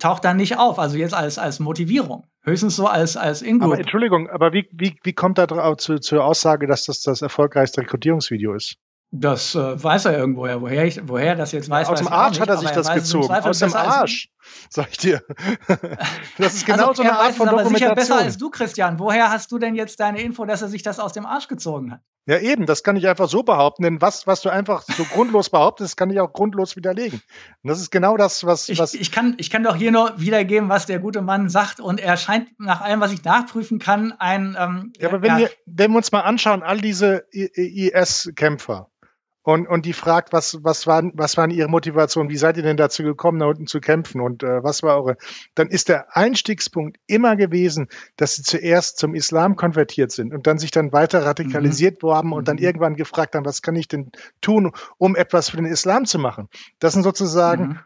taucht dann nicht auf, also jetzt als, als Motivierung. Höchstens so als, als Ingo. Entschuldigung, aber wie, wie, wie kommt da zu, zur Aussage, dass das das erfolgreichste Rekrutierungsvideo ist? Das äh, weiß er irgendwoher, woher ich, woher das jetzt weiß. Ja, aus dem Arsch hat er sich das gezogen. Aus dem Arsch, sag ich dir. <laughs> das ist also genau also, so eine Art von Dokumentation. Sicher besser als du, Christian. Woher hast du denn jetzt deine Info, dass er sich das aus dem Arsch gezogen hat? Ja, eben. Das kann ich einfach so behaupten. Denn was, was du einfach so grundlos behauptest, kann ich auch grundlos widerlegen. Und das ist genau das, was, was ich, ich kann. Ich kann doch hier nur wiedergeben, was der gute Mann sagt. Und er scheint nach allem, was ich nachprüfen kann, ein. Ähm, ja, aber wenn, ja, wir, wenn wir uns mal anschauen, all diese IS-Kämpfer und, und die fragt, was, was, waren, was waren Ihre Motivationen, wie seid ihr denn dazu gekommen, da unten zu kämpfen und äh, was war eure, dann ist der Einstiegspunkt immer gewesen, dass sie zuerst zum Islam konvertiert sind und dann sich dann weiter mhm. radikalisiert mhm. haben und dann mhm. irgendwann gefragt haben, was kann ich denn tun, um etwas für den Islam zu machen. Das sind sozusagen mhm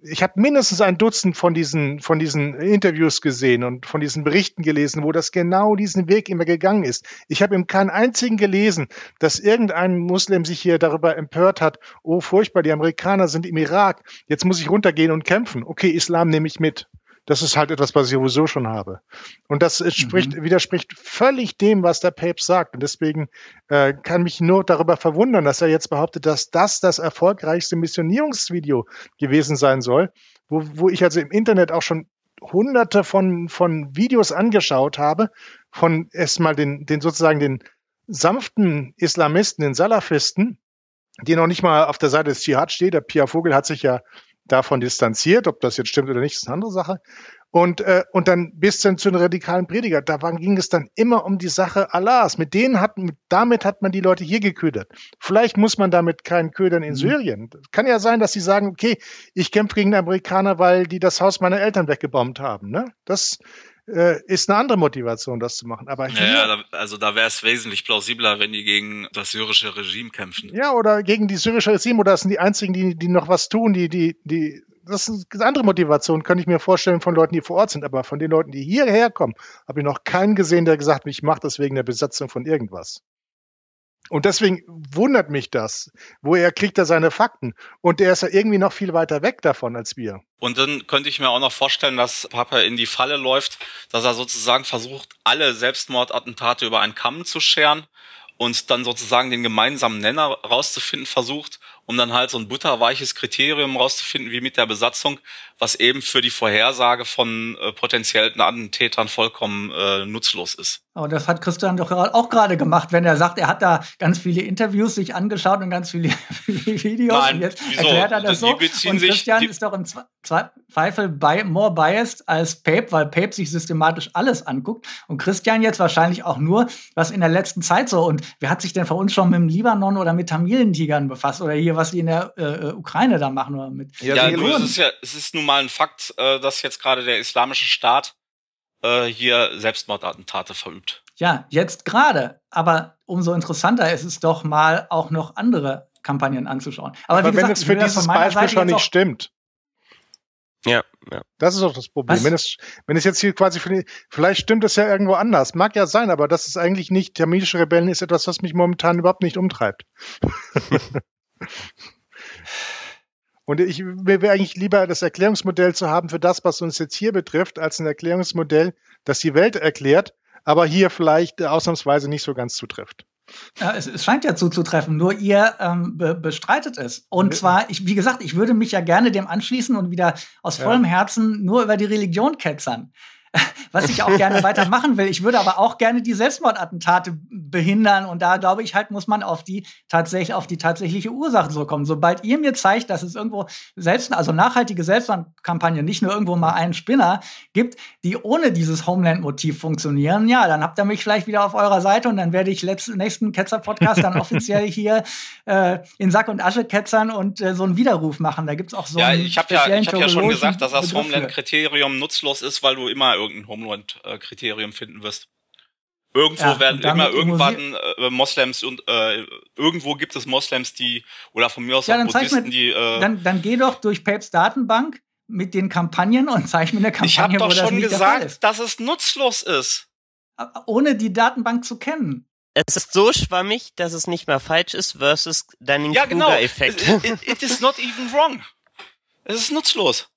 ich habe mindestens ein Dutzend von diesen, von diesen Interviews gesehen und von diesen Berichten gelesen, wo das genau diesen Weg immer gegangen ist. Ich habe eben keinen einzigen gelesen, dass irgendein Muslim sich hier darüber empört hat, oh furchtbar, die Amerikaner sind im Irak, jetzt muss ich runtergehen und kämpfen. Okay, Islam nehme ich mit. Das ist halt etwas, was ich sowieso schon habe. Und das mhm. widerspricht völlig dem, was der Papst sagt. Und deswegen äh, kann mich nur darüber verwundern, dass er jetzt behauptet, dass das das erfolgreichste Missionierungsvideo gewesen sein soll, wo, wo ich also im Internet auch schon hunderte von, von Videos angeschaut habe, von erstmal den, den sozusagen den sanften Islamisten, den Salafisten, die noch nicht mal auf der Seite des Dschihad steht. Der Pia Vogel hat sich ja davon distanziert. Ob das jetzt stimmt oder nicht, ist eine andere Sache. Und, äh, und dann bis dann zu den radikalen Prediger. Da ging es dann immer um die Sache Allahs. Mit denen hat, damit hat man die Leute hier geködert. Vielleicht muss man damit keinen ködern in mhm. Syrien. Kann ja sein, dass sie sagen, okay, ich kämpfe gegen die Amerikaner, weil die das Haus meiner Eltern weggebombt haben. Ne? Das äh, ist eine andere Motivation, das zu machen. Aber hier, ja, da, also da wäre es wesentlich plausibler, wenn die gegen das syrische Regime kämpfen. Ja, oder gegen die syrische Regime, oder das sind die einzigen, die, die noch was tun, die, die, die, das ist eine andere Motivation, kann ich mir vorstellen, von Leuten, die vor Ort sind. Aber von den Leuten, die hierher kommen, habe ich noch keinen gesehen, der gesagt hat, ich mache das wegen der Besatzung von irgendwas. Und deswegen wundert mich das. Woher kriegt er seine Fakten? Und er ist ja irgendwie noch viel weiter weg davon als wir. Und dann könnte ich mir auch noch vorstellen, dass Papa in die Falle läuft, dass er sozusagen versucht, alle Selbstmordattentate über einen Kamm zu scheren und dann sozusagen den gemeinsamen Nenner rauszufinden versucht um dann halt so ein butterweiches Kriterium rauszufinden, wie mit der Besatzung, was eben für die Vorhersage von äh, potenziellen Attentätern vollkommen äh, nutzlos ist. Aber das hat Christian doch auch gerade gemacht, wenn er sagt, er hat da ganz viele Interviews sich angeschaut und ganz viele <laughs> Videos. Nein, und jetzt wieso? erklärt er das so. Und Christian ist doch im Zweifel by, more biased als Pape, weil Pape sich systematisch alles anguckt. Und Christian jetzt wahrscheinlich auch nur, was in der letzten Zeit so. Und wer hat sich denn vor uns schon mit dem Libanon oder mit Tamilentigern befasst oder hier was die in der äh, äh, Ukraine da machen oder mit. Ja, ja, du, es ist ja, es ist nun mal ein Fakt, äh, dass jetzt gerade der islamische Staat äh, hier Selbstmordattentate verübt. Ja, jetzt gerade. Aber umso interessanter ist es doch mal auch noch andere Kampagnen anzuschauen. Aber, Aber gesagt, wenn es für dieses Beispiel Seite schon nicht stimmt. Ja, ja. Das ist doch das Problem. Wenn es, wenn es jetzt hier quasi, für die, vielleicht stimmt es ja irgendwo anders. Mag ja sein, aber das ist eigentlich nicht, thermische Rebellen ist etwas, was mich momentan überhaupt nicht umtreibt. <laughs> Und ich wäre eigentlich lieber, das Erklärungsmodell zu haben für das, was uns jetzt hier betrifft, als ein Erklärungsmodell, das die Welt erklärt, aber hier vielleicht ausnahmsweise nicht so ganz zutrifft. Es scheint ja zuzutreffen, nur ihr ähm, be bestreitet es. Und zwar, ich, wie gesagt, ich würde mich ja gerne dem anschließen und wieder aus vollem ja. Herzen nur über die Religion ketzern. <laughs> was ich auch gerne weitermachen will. Ich würde aber auch gerne die Selbstmordattentate behindern und da glaube ich halt muss man auf die tatsächlich auf die tatsächliche Ursache zurückkommen. Sobald ihr mir zeigt, dass es irgendwo selbst also nachhaltige Selbstmordkampagnen nicht nur irgendwo mal einen Spinner gibt, die ohne dieses Homeland-Motiv funktionieren, ja, dann habt ihr mich vielleicht wieder auf eurer Seite und dann werde ich nächsten Ketzer-Podcast dann <laughs> offiziell hier äh, in Sack und Asche ketzern und äh, so einen Widerruf machen. Da gibt es auch so ja, einen ich habe ja, hab ja schon gesagt, dass das Homeland-Kriterium nutzlos ist, weil du immer irgendein Homeland-Kriterium finden wirst. Irgendwo ja, werden immer irgendwann äh, äh, Moslems und äh, irgendwo gibt es Moslems, die oder von mir aus ja, auch Buddhisten, mir, die. Äh, dann, dann geh doch durch Papes Datenbank mit den Kampagnen und zeig mir eine Kampagne. Ich habe doch schon das gesagt, dass es nutzlos ist. Ohne die Datenbank zu kennen. Es ist so schwammig, dass es nicht mehr falsch ist versus deinen ja, genau. effekt Ja, genau. It, it is not even wrong. Es ist nutzlos.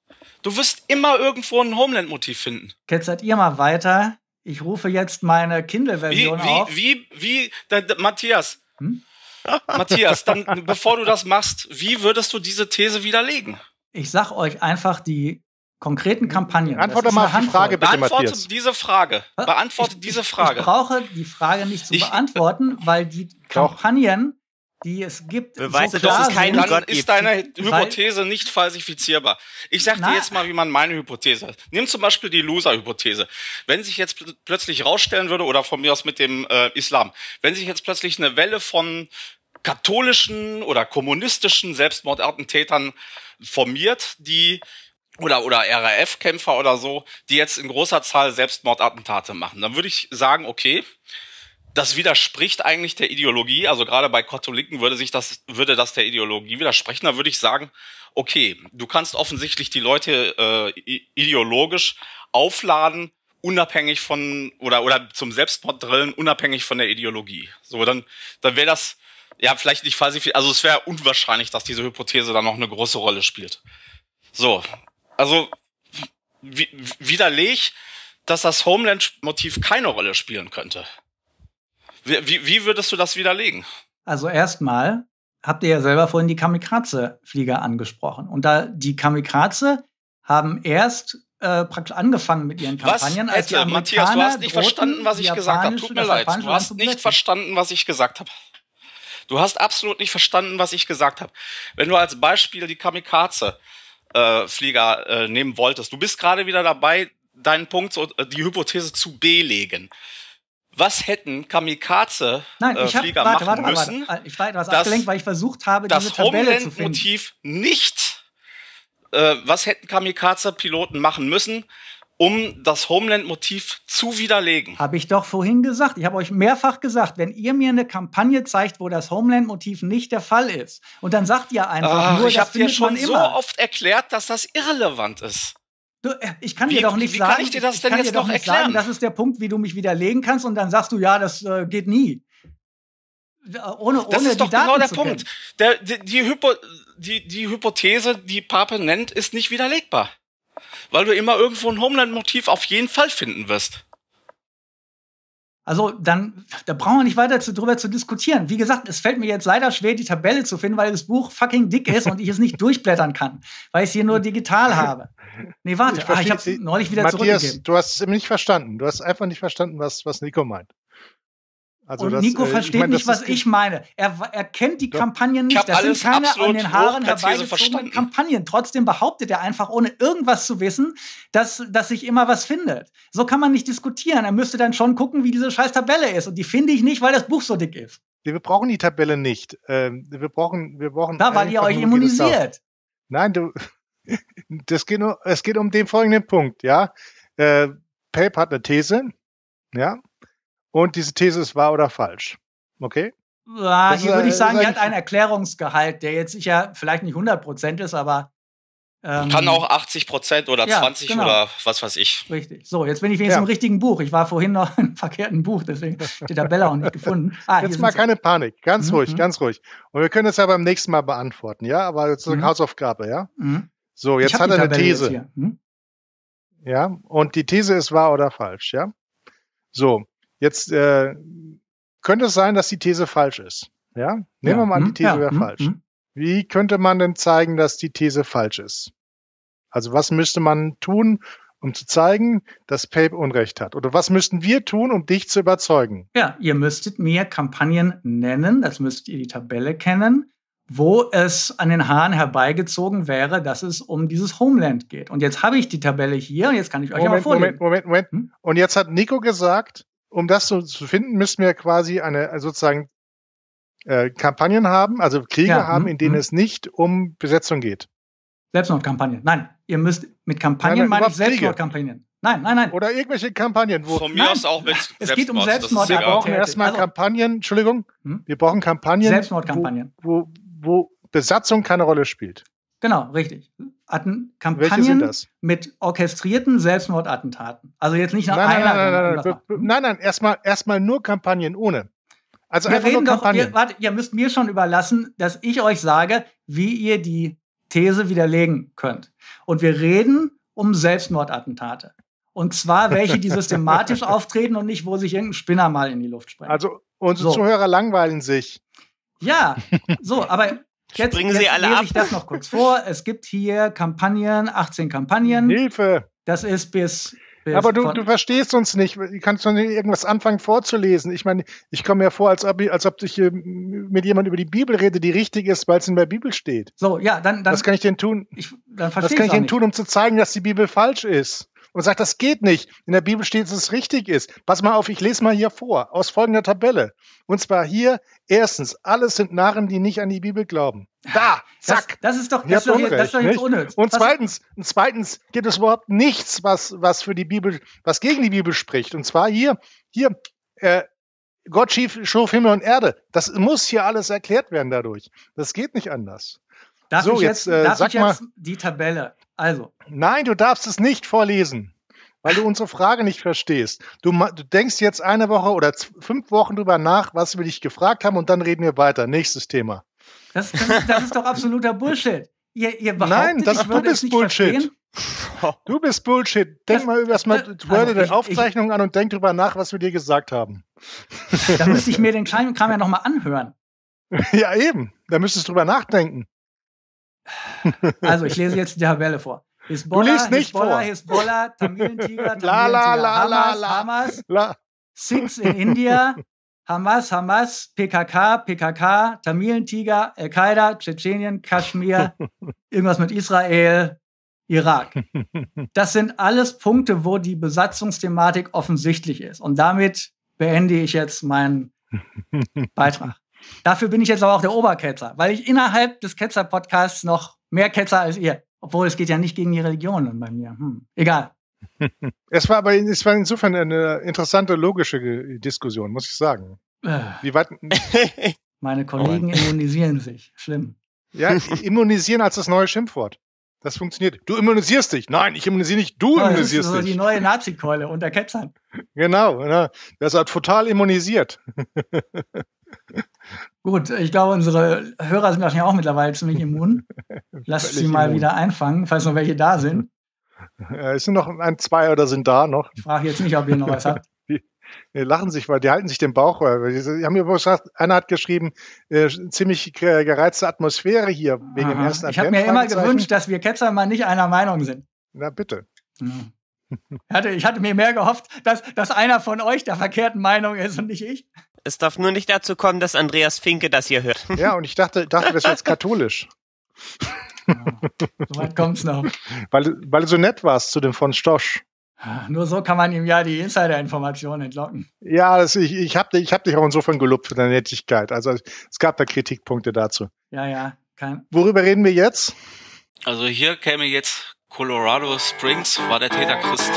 Du wirst immer irgendwo ein Homeland-Motiv finden. Ketzert ihr mal weiter. Ich rufe jetzt meine Kindle-Version auf. Wie, wie, da, da, Matthias. Hm? <laughs> Matthias, dann, bevor du das machst, wie würdest du diese These widerlegen? Ich sag euch einfach die konkreten Kampagnen. Antworte mal die Frage, bitte, Beantworte Matthias. diese Frage. Äh, Beantworte ich, diese Frage. Ich brauche die Frage nicht zu ich, beantworten, weil die Kampagnen die es gibt. Beweise, so klar dass es keinen sind, Gott ist deine Hypothese nicht falsifizierbar. Ich sage dir jetzt mal, wie man meine Hypothese Nimm zum Beispiel die Loser-Hypothese. Wenn sich jetzt pl plötzlich rausstellen würde, oder von mir aus mit dem äh, Islam, wenn sich jetzt plötzlich eine Welle von katholischen oder kommunistischen Selbstmordattentätern formiert, die oder, oder RAF-Kämpfer oder so, die jetzt in großer Zahl Selbstmordattentate machen. Dann würde ich sagen, okay, das widerspricht eigentlich der Ideologie. Also gerade bei Katholiken würde sich das, würde das der Ideologie widersprechen. Da würde ich sagen, okay, du kannst offensichtlich die Leute äh, ideologisch aufladen, unabhängig von oder oder zum Selbstmord drillen, unabhängig von der Ideologie. So, dann, dann wäre das ja vielleicht nicht falsifiziert. Also es wäre unwahrscheinlich, dass diese Hypothese dann noch eine große Rolle spielt. So, also widerlege ich, dass das Homeland-Motiv keine Rolle spielen könnte. Wie, wie wie würdest du das widerlegen? Also erstmal habt ihr ja selber vorhin die Kamikaze-Flieger angesprochen. Und da die Kamikaze haben erst äh, praktisch angefangen mit ihren Kampagnen. Was als hätte, die Matthias, du hast nicht verstanden, was ich gesagt habe. Tut mir leid, du hast nicht verstanden, was ich gesagt habe. Du hast absolut nicht verstanden, was ich gesagt habe. Wenn du als Beispiel die Kamikaze-Flieger äh, äh, nehmen wolltest, du bist gerade wieder dabei, deinen Punkt, äh, die Hypothese zu belegen. Was hätten Kamikaze-Flieger äh, Flieger hab, warte, machen warte, warte, müssen? Warte, ich war etwas dass, abgelenkt, weil ich versucht habe, das diese Tabelle Homeland zu finden. Motiv nicht. Äh, was hätten Kamikaze-Piloten machen müssen, um das Homeland-Motiv zu widerlegen? Habe ich doch vorhin gesagt. Ich habe euch mehrfach gesagt, wenn ihr mir eine Kampagne zeigt, wo das Homeland-Motiv nicht der Fall ist, und dann sagt ihr einfach Ach, nur, ich habe dir schon immer. so oft erklärt, dass das irrelevant ist. Du, äh, ich kann wie, dir doch nicht wie sagen, kann ich dir das denn jetzt noch erklären? Sagen, das ist der Punkt, wie du mich widerlegen kannst und dann sagst du, ja, das äh, geht nie. Ohne, äh, ohne das ist doch genau der Punkt. Der, die, die, Hypo, die, die Hypothese, die Pape nennt, ist nicht widerlegbar. Weil du immer irgendwo ein Homeland-Motiv auf jeden Fall finden wirst. Also dann, da brauchen wir nicht weiter zu, drüber zu diskutieren. Wie gesagt, es fällt mir jetzt leider schwer, die Tabelle zu finden, weil das Buch fucking dick ist und ich es nicht <laughs> durchblättern kann, weil ich es hier nur digital habe. Nee, warte, ich, ah, ich habe neulich wieder Matthias, zurückgegeben. Du hast es eben nicht verstanden. Du hast einfach nicht verstanden, was, was Nico meint. Also und das, Nico äh, versteht ich mein, nicht, was ich meine. Er, er kennt die doch. Kampagnen nicht. Das sind keine an den Haaren herbeigezogenen Kampagnen. Trotzdem behauptet er einfach, ohne irgendwas zu wissen, dass, dass sich immer was findet. So kann man nicht diskutieren. Er müsste dann schon gucken, wie diese scheiß Tabelle ist. Und die finde ich nicht, weil das Buch so dick ist. Wir brauchen die Tabelle nicht. Ähm, wir brauchen, wir brauchen. Da, weil ihr euch immunisiert. Nein, du, <laughs> das geht nur, es geht um den folgenden Punkt, ja. Äh, Pape hat eine These, ja. Und diese These ist wahr oder falsch. Okay? Ja, hier würde ich sagen, die hat einen Erklärungsgehalt, der jetzt sicher vielleicht nicht 100% ist, aber. Ähm, Kann auch 80% oder ja, 20% genau. oder was weiß ich. Richtig. So, jetzt bin ich wenigstens ja. im richtigen Buch. Ich war vorhin noch <laughs> im verkehrten Buch, deswegen <laughs> die Tabelle auch nicht gefunden. Ah, jetzt mal keine Panik. Ganz mhm. ruhig, mhm. ganz ruhig. Und wir können das ja beim nächsten Mal beantworten, ja? Aber jetzt mhm. Hausaufgabe, ja? Mhm. So, jetzt hat er eine These. Mhm. Ja, und die These ist wahr oder falsch, ja? So, Jetzt äh, könnte es sein, dass die These falsch ist. Ja? Nehmen ja. wir mal an, die hm? These ja. wäre hm? falsch. Mhm. Wie könnte man denn zeigen, dass die These falsch ist? Also was müsste man tun, um zu zeigen, dass Pape Unrecht hat? Oder was müssten wir tun, um dich zu überzeugen? Ja, ihr müsstet mir Kampagnen nennen, das müsst ihr die Tabelle kennen, wo es an den Haaren herbeigezogen wäre, dass es um dieses Homeland geht. Und jetzt habe ich die Tabelle hier, jetzt kann ich euch Moment, aber vorlesen. Moment, Moment, Moment. Hm? Und jetzt hat Nico gesagt, um das so zu finden, müssen wir quasi eine also sozusagen äh, Kampagnen haben, also Kriege ja, haben, hm, in denen hm. es nicht um Besetzung geht. Selbstmordkampagnen. Nein, ihr müsst mit Kampagnen meine ich Selbstmordkampagnen. Nein, nein, nein. Oder irgendwelche Kampagnen, wo. Von mir nein, aus auch mit Selbstmord. Es geht um Selbstmord. Wir brauchen erstmal also, Kampagnen, Entschuldigung, hm? wir brauchen Kampagnen. Selbstmordkampagnen. Wo, wo, wo Besatzung keine Rolle spielt. Genau, richtig. Atten Kampagnen mit orchestrierten Selbstmordattentaten. Also jetzt nicht nach nein, einer. Nein, nein, nein, nein, hm? nein, nein erstmal erstmal nur Kampagnen ohne. Also wir einfach reden nur Kampagnen. Doch, ihr, warte, ihr müsst mir schon überlassen, dass ich euch sage, wie ihr die These widerlegen könnt. Und wir reden um Selbstmordattentate. Und zwar welche, die systematisch <laughs> auftreten und nicht, wo sich irgendein Spinner mal in die Luft sprengt. Also unsere so. Zuhörer langweilen sich. Ja, <laughs> so, aber Jetzt, Springen Sie alle lese ab. ich das noch kurz vor. Es gibt hier Kampagnen, 18 Kampagnen. Hilfe! Das ist bis. bis Aber du, du verstehst uns nicht. Du kannst doch nicht irgendwas anfangen vorzulesen. Ich meine, ich komme mir vor, als ob, als ob ich äh, mit jemandem über die Bibel rede, die richtig ist, weil es in der Bibel steht. So, ja, dann. dann Was kann ich denn tun? Ich, dann Was kann ich denn nicht. tun, um zu zeigen, dass die Bibel falsch ist? und sagt, das geht nicht. In der Bibel steht, dass es richtig ist. Pass mal auf, ich lese mal hier vor, aus folgender Tabelle. Und zwar hier, erstens, alles sind Narren, die nicht an die Bibel glauben. Da, zack. Das, das ist doch, das, doch, Unrecht, das ist doch jetzt unnütz. Und zweitens, und zweitens gibt es überhaupt nichts, was, was für die Bibel, was gegen die Bibel spricht. Und zwar hier, hier, äh, Gott schuf Himmel und Erde. Das muss hier alles erklärt werden dadurch. Das geht nicht anders. Darf so, ich jetzt, jetzt, äh, darf ich jetzt mal, die Tabelle? Also. Nein, du darfst es nicht vorlesen, weil du unsere Frage nicht verstehst. Du, du denkst jetzt eine Woche oder fünf Wochen drüber nach, was wir dich gefragt haben, und dann reden wir weiter. Nächstes Thema. Das, das, ist, das ist doch absoluter Bullshit. Ihr, ihr Nein, das, du bist Bullshit. Verstehen? <laughs> Du bist Bullshit. Denk das, mal erstmal, hör dir also die Aufzeichnung an und denk drüber nach, was wir dir gesagt haben. Da müsste ich mir <laughs> den kleinen Kram ja nochmal anhören. Ja, eben. Da müsstest du drüber nachdenken. Also, ich lese jetzt die Tabelle vor. Hisbollah, du liest nicht Hisbollah, vor. Hisbollah, Tamilentiger, <laughs> Tamilentiger, la, la, la, Hamas, la, la, Hamas, la. in India, Hamas, Hamas, PKK, PKK, Tamilentiger, Al-Qaida, Tschetschenien, Kaschmir, <laughs> irgendwas mit Israel, Irak. <laughs> Das sind alles Punkte, wo die Besatzungsthematik offensichtlich ist. Und damit beende ich jetzt meinen Beitrag. Dafür bin ich jetzt aber auch der Oberketzer, weil ich innerhalb des Ketzer-Podcasts noch mehr Ketzer als ihr. Obwohl es geht ja nicht gegen die Religion und bei mir. Hm. Egal. <laughs> es war aber es war insofern eine interessante logische Diskussion, muss ich sagen. Äh. Wie weit? <laughs> Meine Kollegen oh immunisieren sich. Schlimm. Ja, immunisieren als das neue Schimpfwort. Das funktioniert. Du immunisierst dich. Nein, ich immunisiere nicht. Du ja, immunisierst das ist so dich. Die neue Nazi-Keule unter Ketzern. Genau, ja. Ne? das hat total immunisiert. <laughs> Gut, ich glaube, unsere Hörer sind wahrscheinlich auch mittlerweile ziemlich immun. <laughs> Lasst sie mal immun. wieder einfangen, falls noch welche da sind. es sind noch ein, zwei oder sind da noch. Ich frage jetzt nicht, ob ihr noch was habt. <laughs> Die, lachen sich, weil die halten sich den Bauch. Die, haben mir gesagt, einer hat geschrieben, äh, ziemlich gereizte Atmosphäre hier wegen Aha. dem ersten Advent. Ich habe mir immer gewünscht, dass wir Ketzer mal nicht einer Meinung sind. Na bitte. Hm. Ich hatte, ich hatte mir mehr gehofft, dass, dass einer von euch der verkehrten Meinung ist und nicht ich. Es darf nur nicht dazu kommen, dass Andreas Finke das hier hört. Ja, und ich dachte, dachte das ist jetzt <laughs> katholisch. so weit kommt's noch. Weil, weil du so nett warst zu dem von Stosch. Nur so kann man ihm ja die Insider-Informationen entlocken. Ja, das, ich, ich habe ich hab dich auch insofern gelobt für deine Nettigkeit. Also es gab da Kritikpunkte dazu. Ja, ja. Kein Worüber reden wir jetzt? Also hier käme jetzt Colorado Springs, war der Täter Christ.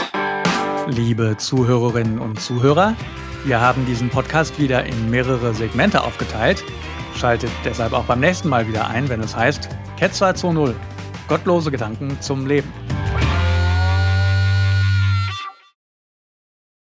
Liebe Zuhörerinnen und Zuhörer, wir haben diesen Podcast wieder in mehrere Segmente aufgeteilt. Schaltet deshalb auch beim nächsten Mal wieder ein, wenn es heißt Cat 220 Gottlose Gedanken zum Leben.